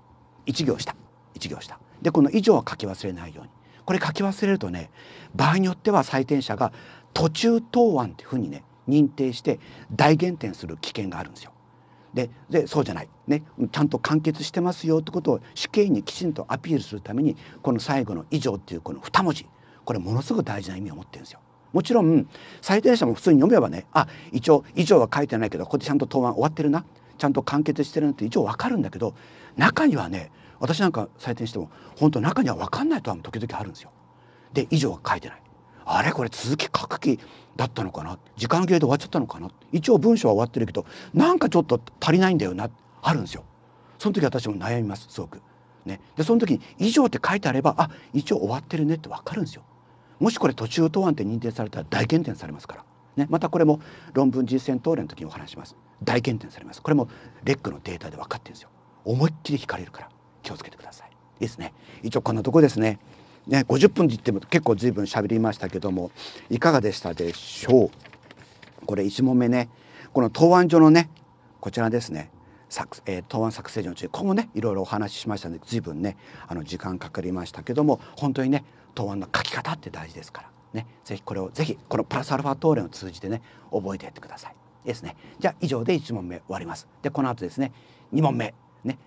1行下1行下でこの「以上」は書き忘れないようにこれ書き忘れるとね場合によっては採点者が途中答案っていうふうにね認定して大減点する危険があるんですよ。ででそうじゃない、ね、ちゃんと完結してますよってことを死刑にきちんとアピールするためにこの最後の「以上」っていうこの2文字これものすごく大事な意味を持ってるんですよ。もちろん採点者も普通に読めばねあ一応以上は書いてないけどここでちゃんと答案終わってるなちゃんと完結してるなって一応わかるんだけど中にはね私なんか採点しても本当中には分かんないとは時々あるんですよ。で以上は書いてない。あれこれ続き書く気だったのかな時間切れで終わっちゃったのかな一応文章は終わってるけどなんかちょっと足りないんだよなあるんですよ。その時私も悩みますすごく。ね、でその時に「以上」って書いてあればあ一応終わってるねって分かるんですよ。もしこれ途中答案って認定されたら大減点されますから。ね、またこれも論文実践討論の時にお話します大減点されますこれもレックのデータで分かってるんですよ思いっきり引かれるから気をつけてくださいですね一応こんなとこですねね、50分って言っても結構随分喋りましたけどもいかがでしたでしょうこれ1問目ねこの答案上のねこちらですね作、えー、答案作成所のちここもねいろいろお話ししましたので随分ねあの時間かかりましたけども本当にね答案の書き方って大事ですからね是非これを是非このプラスアルファ答練を通じてね覚えていってください。ですねじゃあ以上で1問目終わります。でこの後ですね2問目ね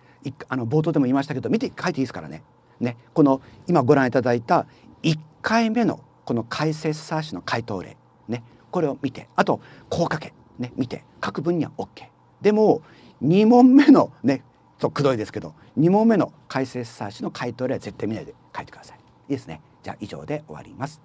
あの冒頭でも言いましたけど見て書いていいですからねね、この今ご覧いただいた1回目のこの解説冊子の回答例、ね、これを見てあとこう書け、ね、見て書く分には OK。でも2問目のねとくどいですけど2問目の解説冊子の回答例は絶対見ないで書いてください。いいですね。じゃあ以上で終わります。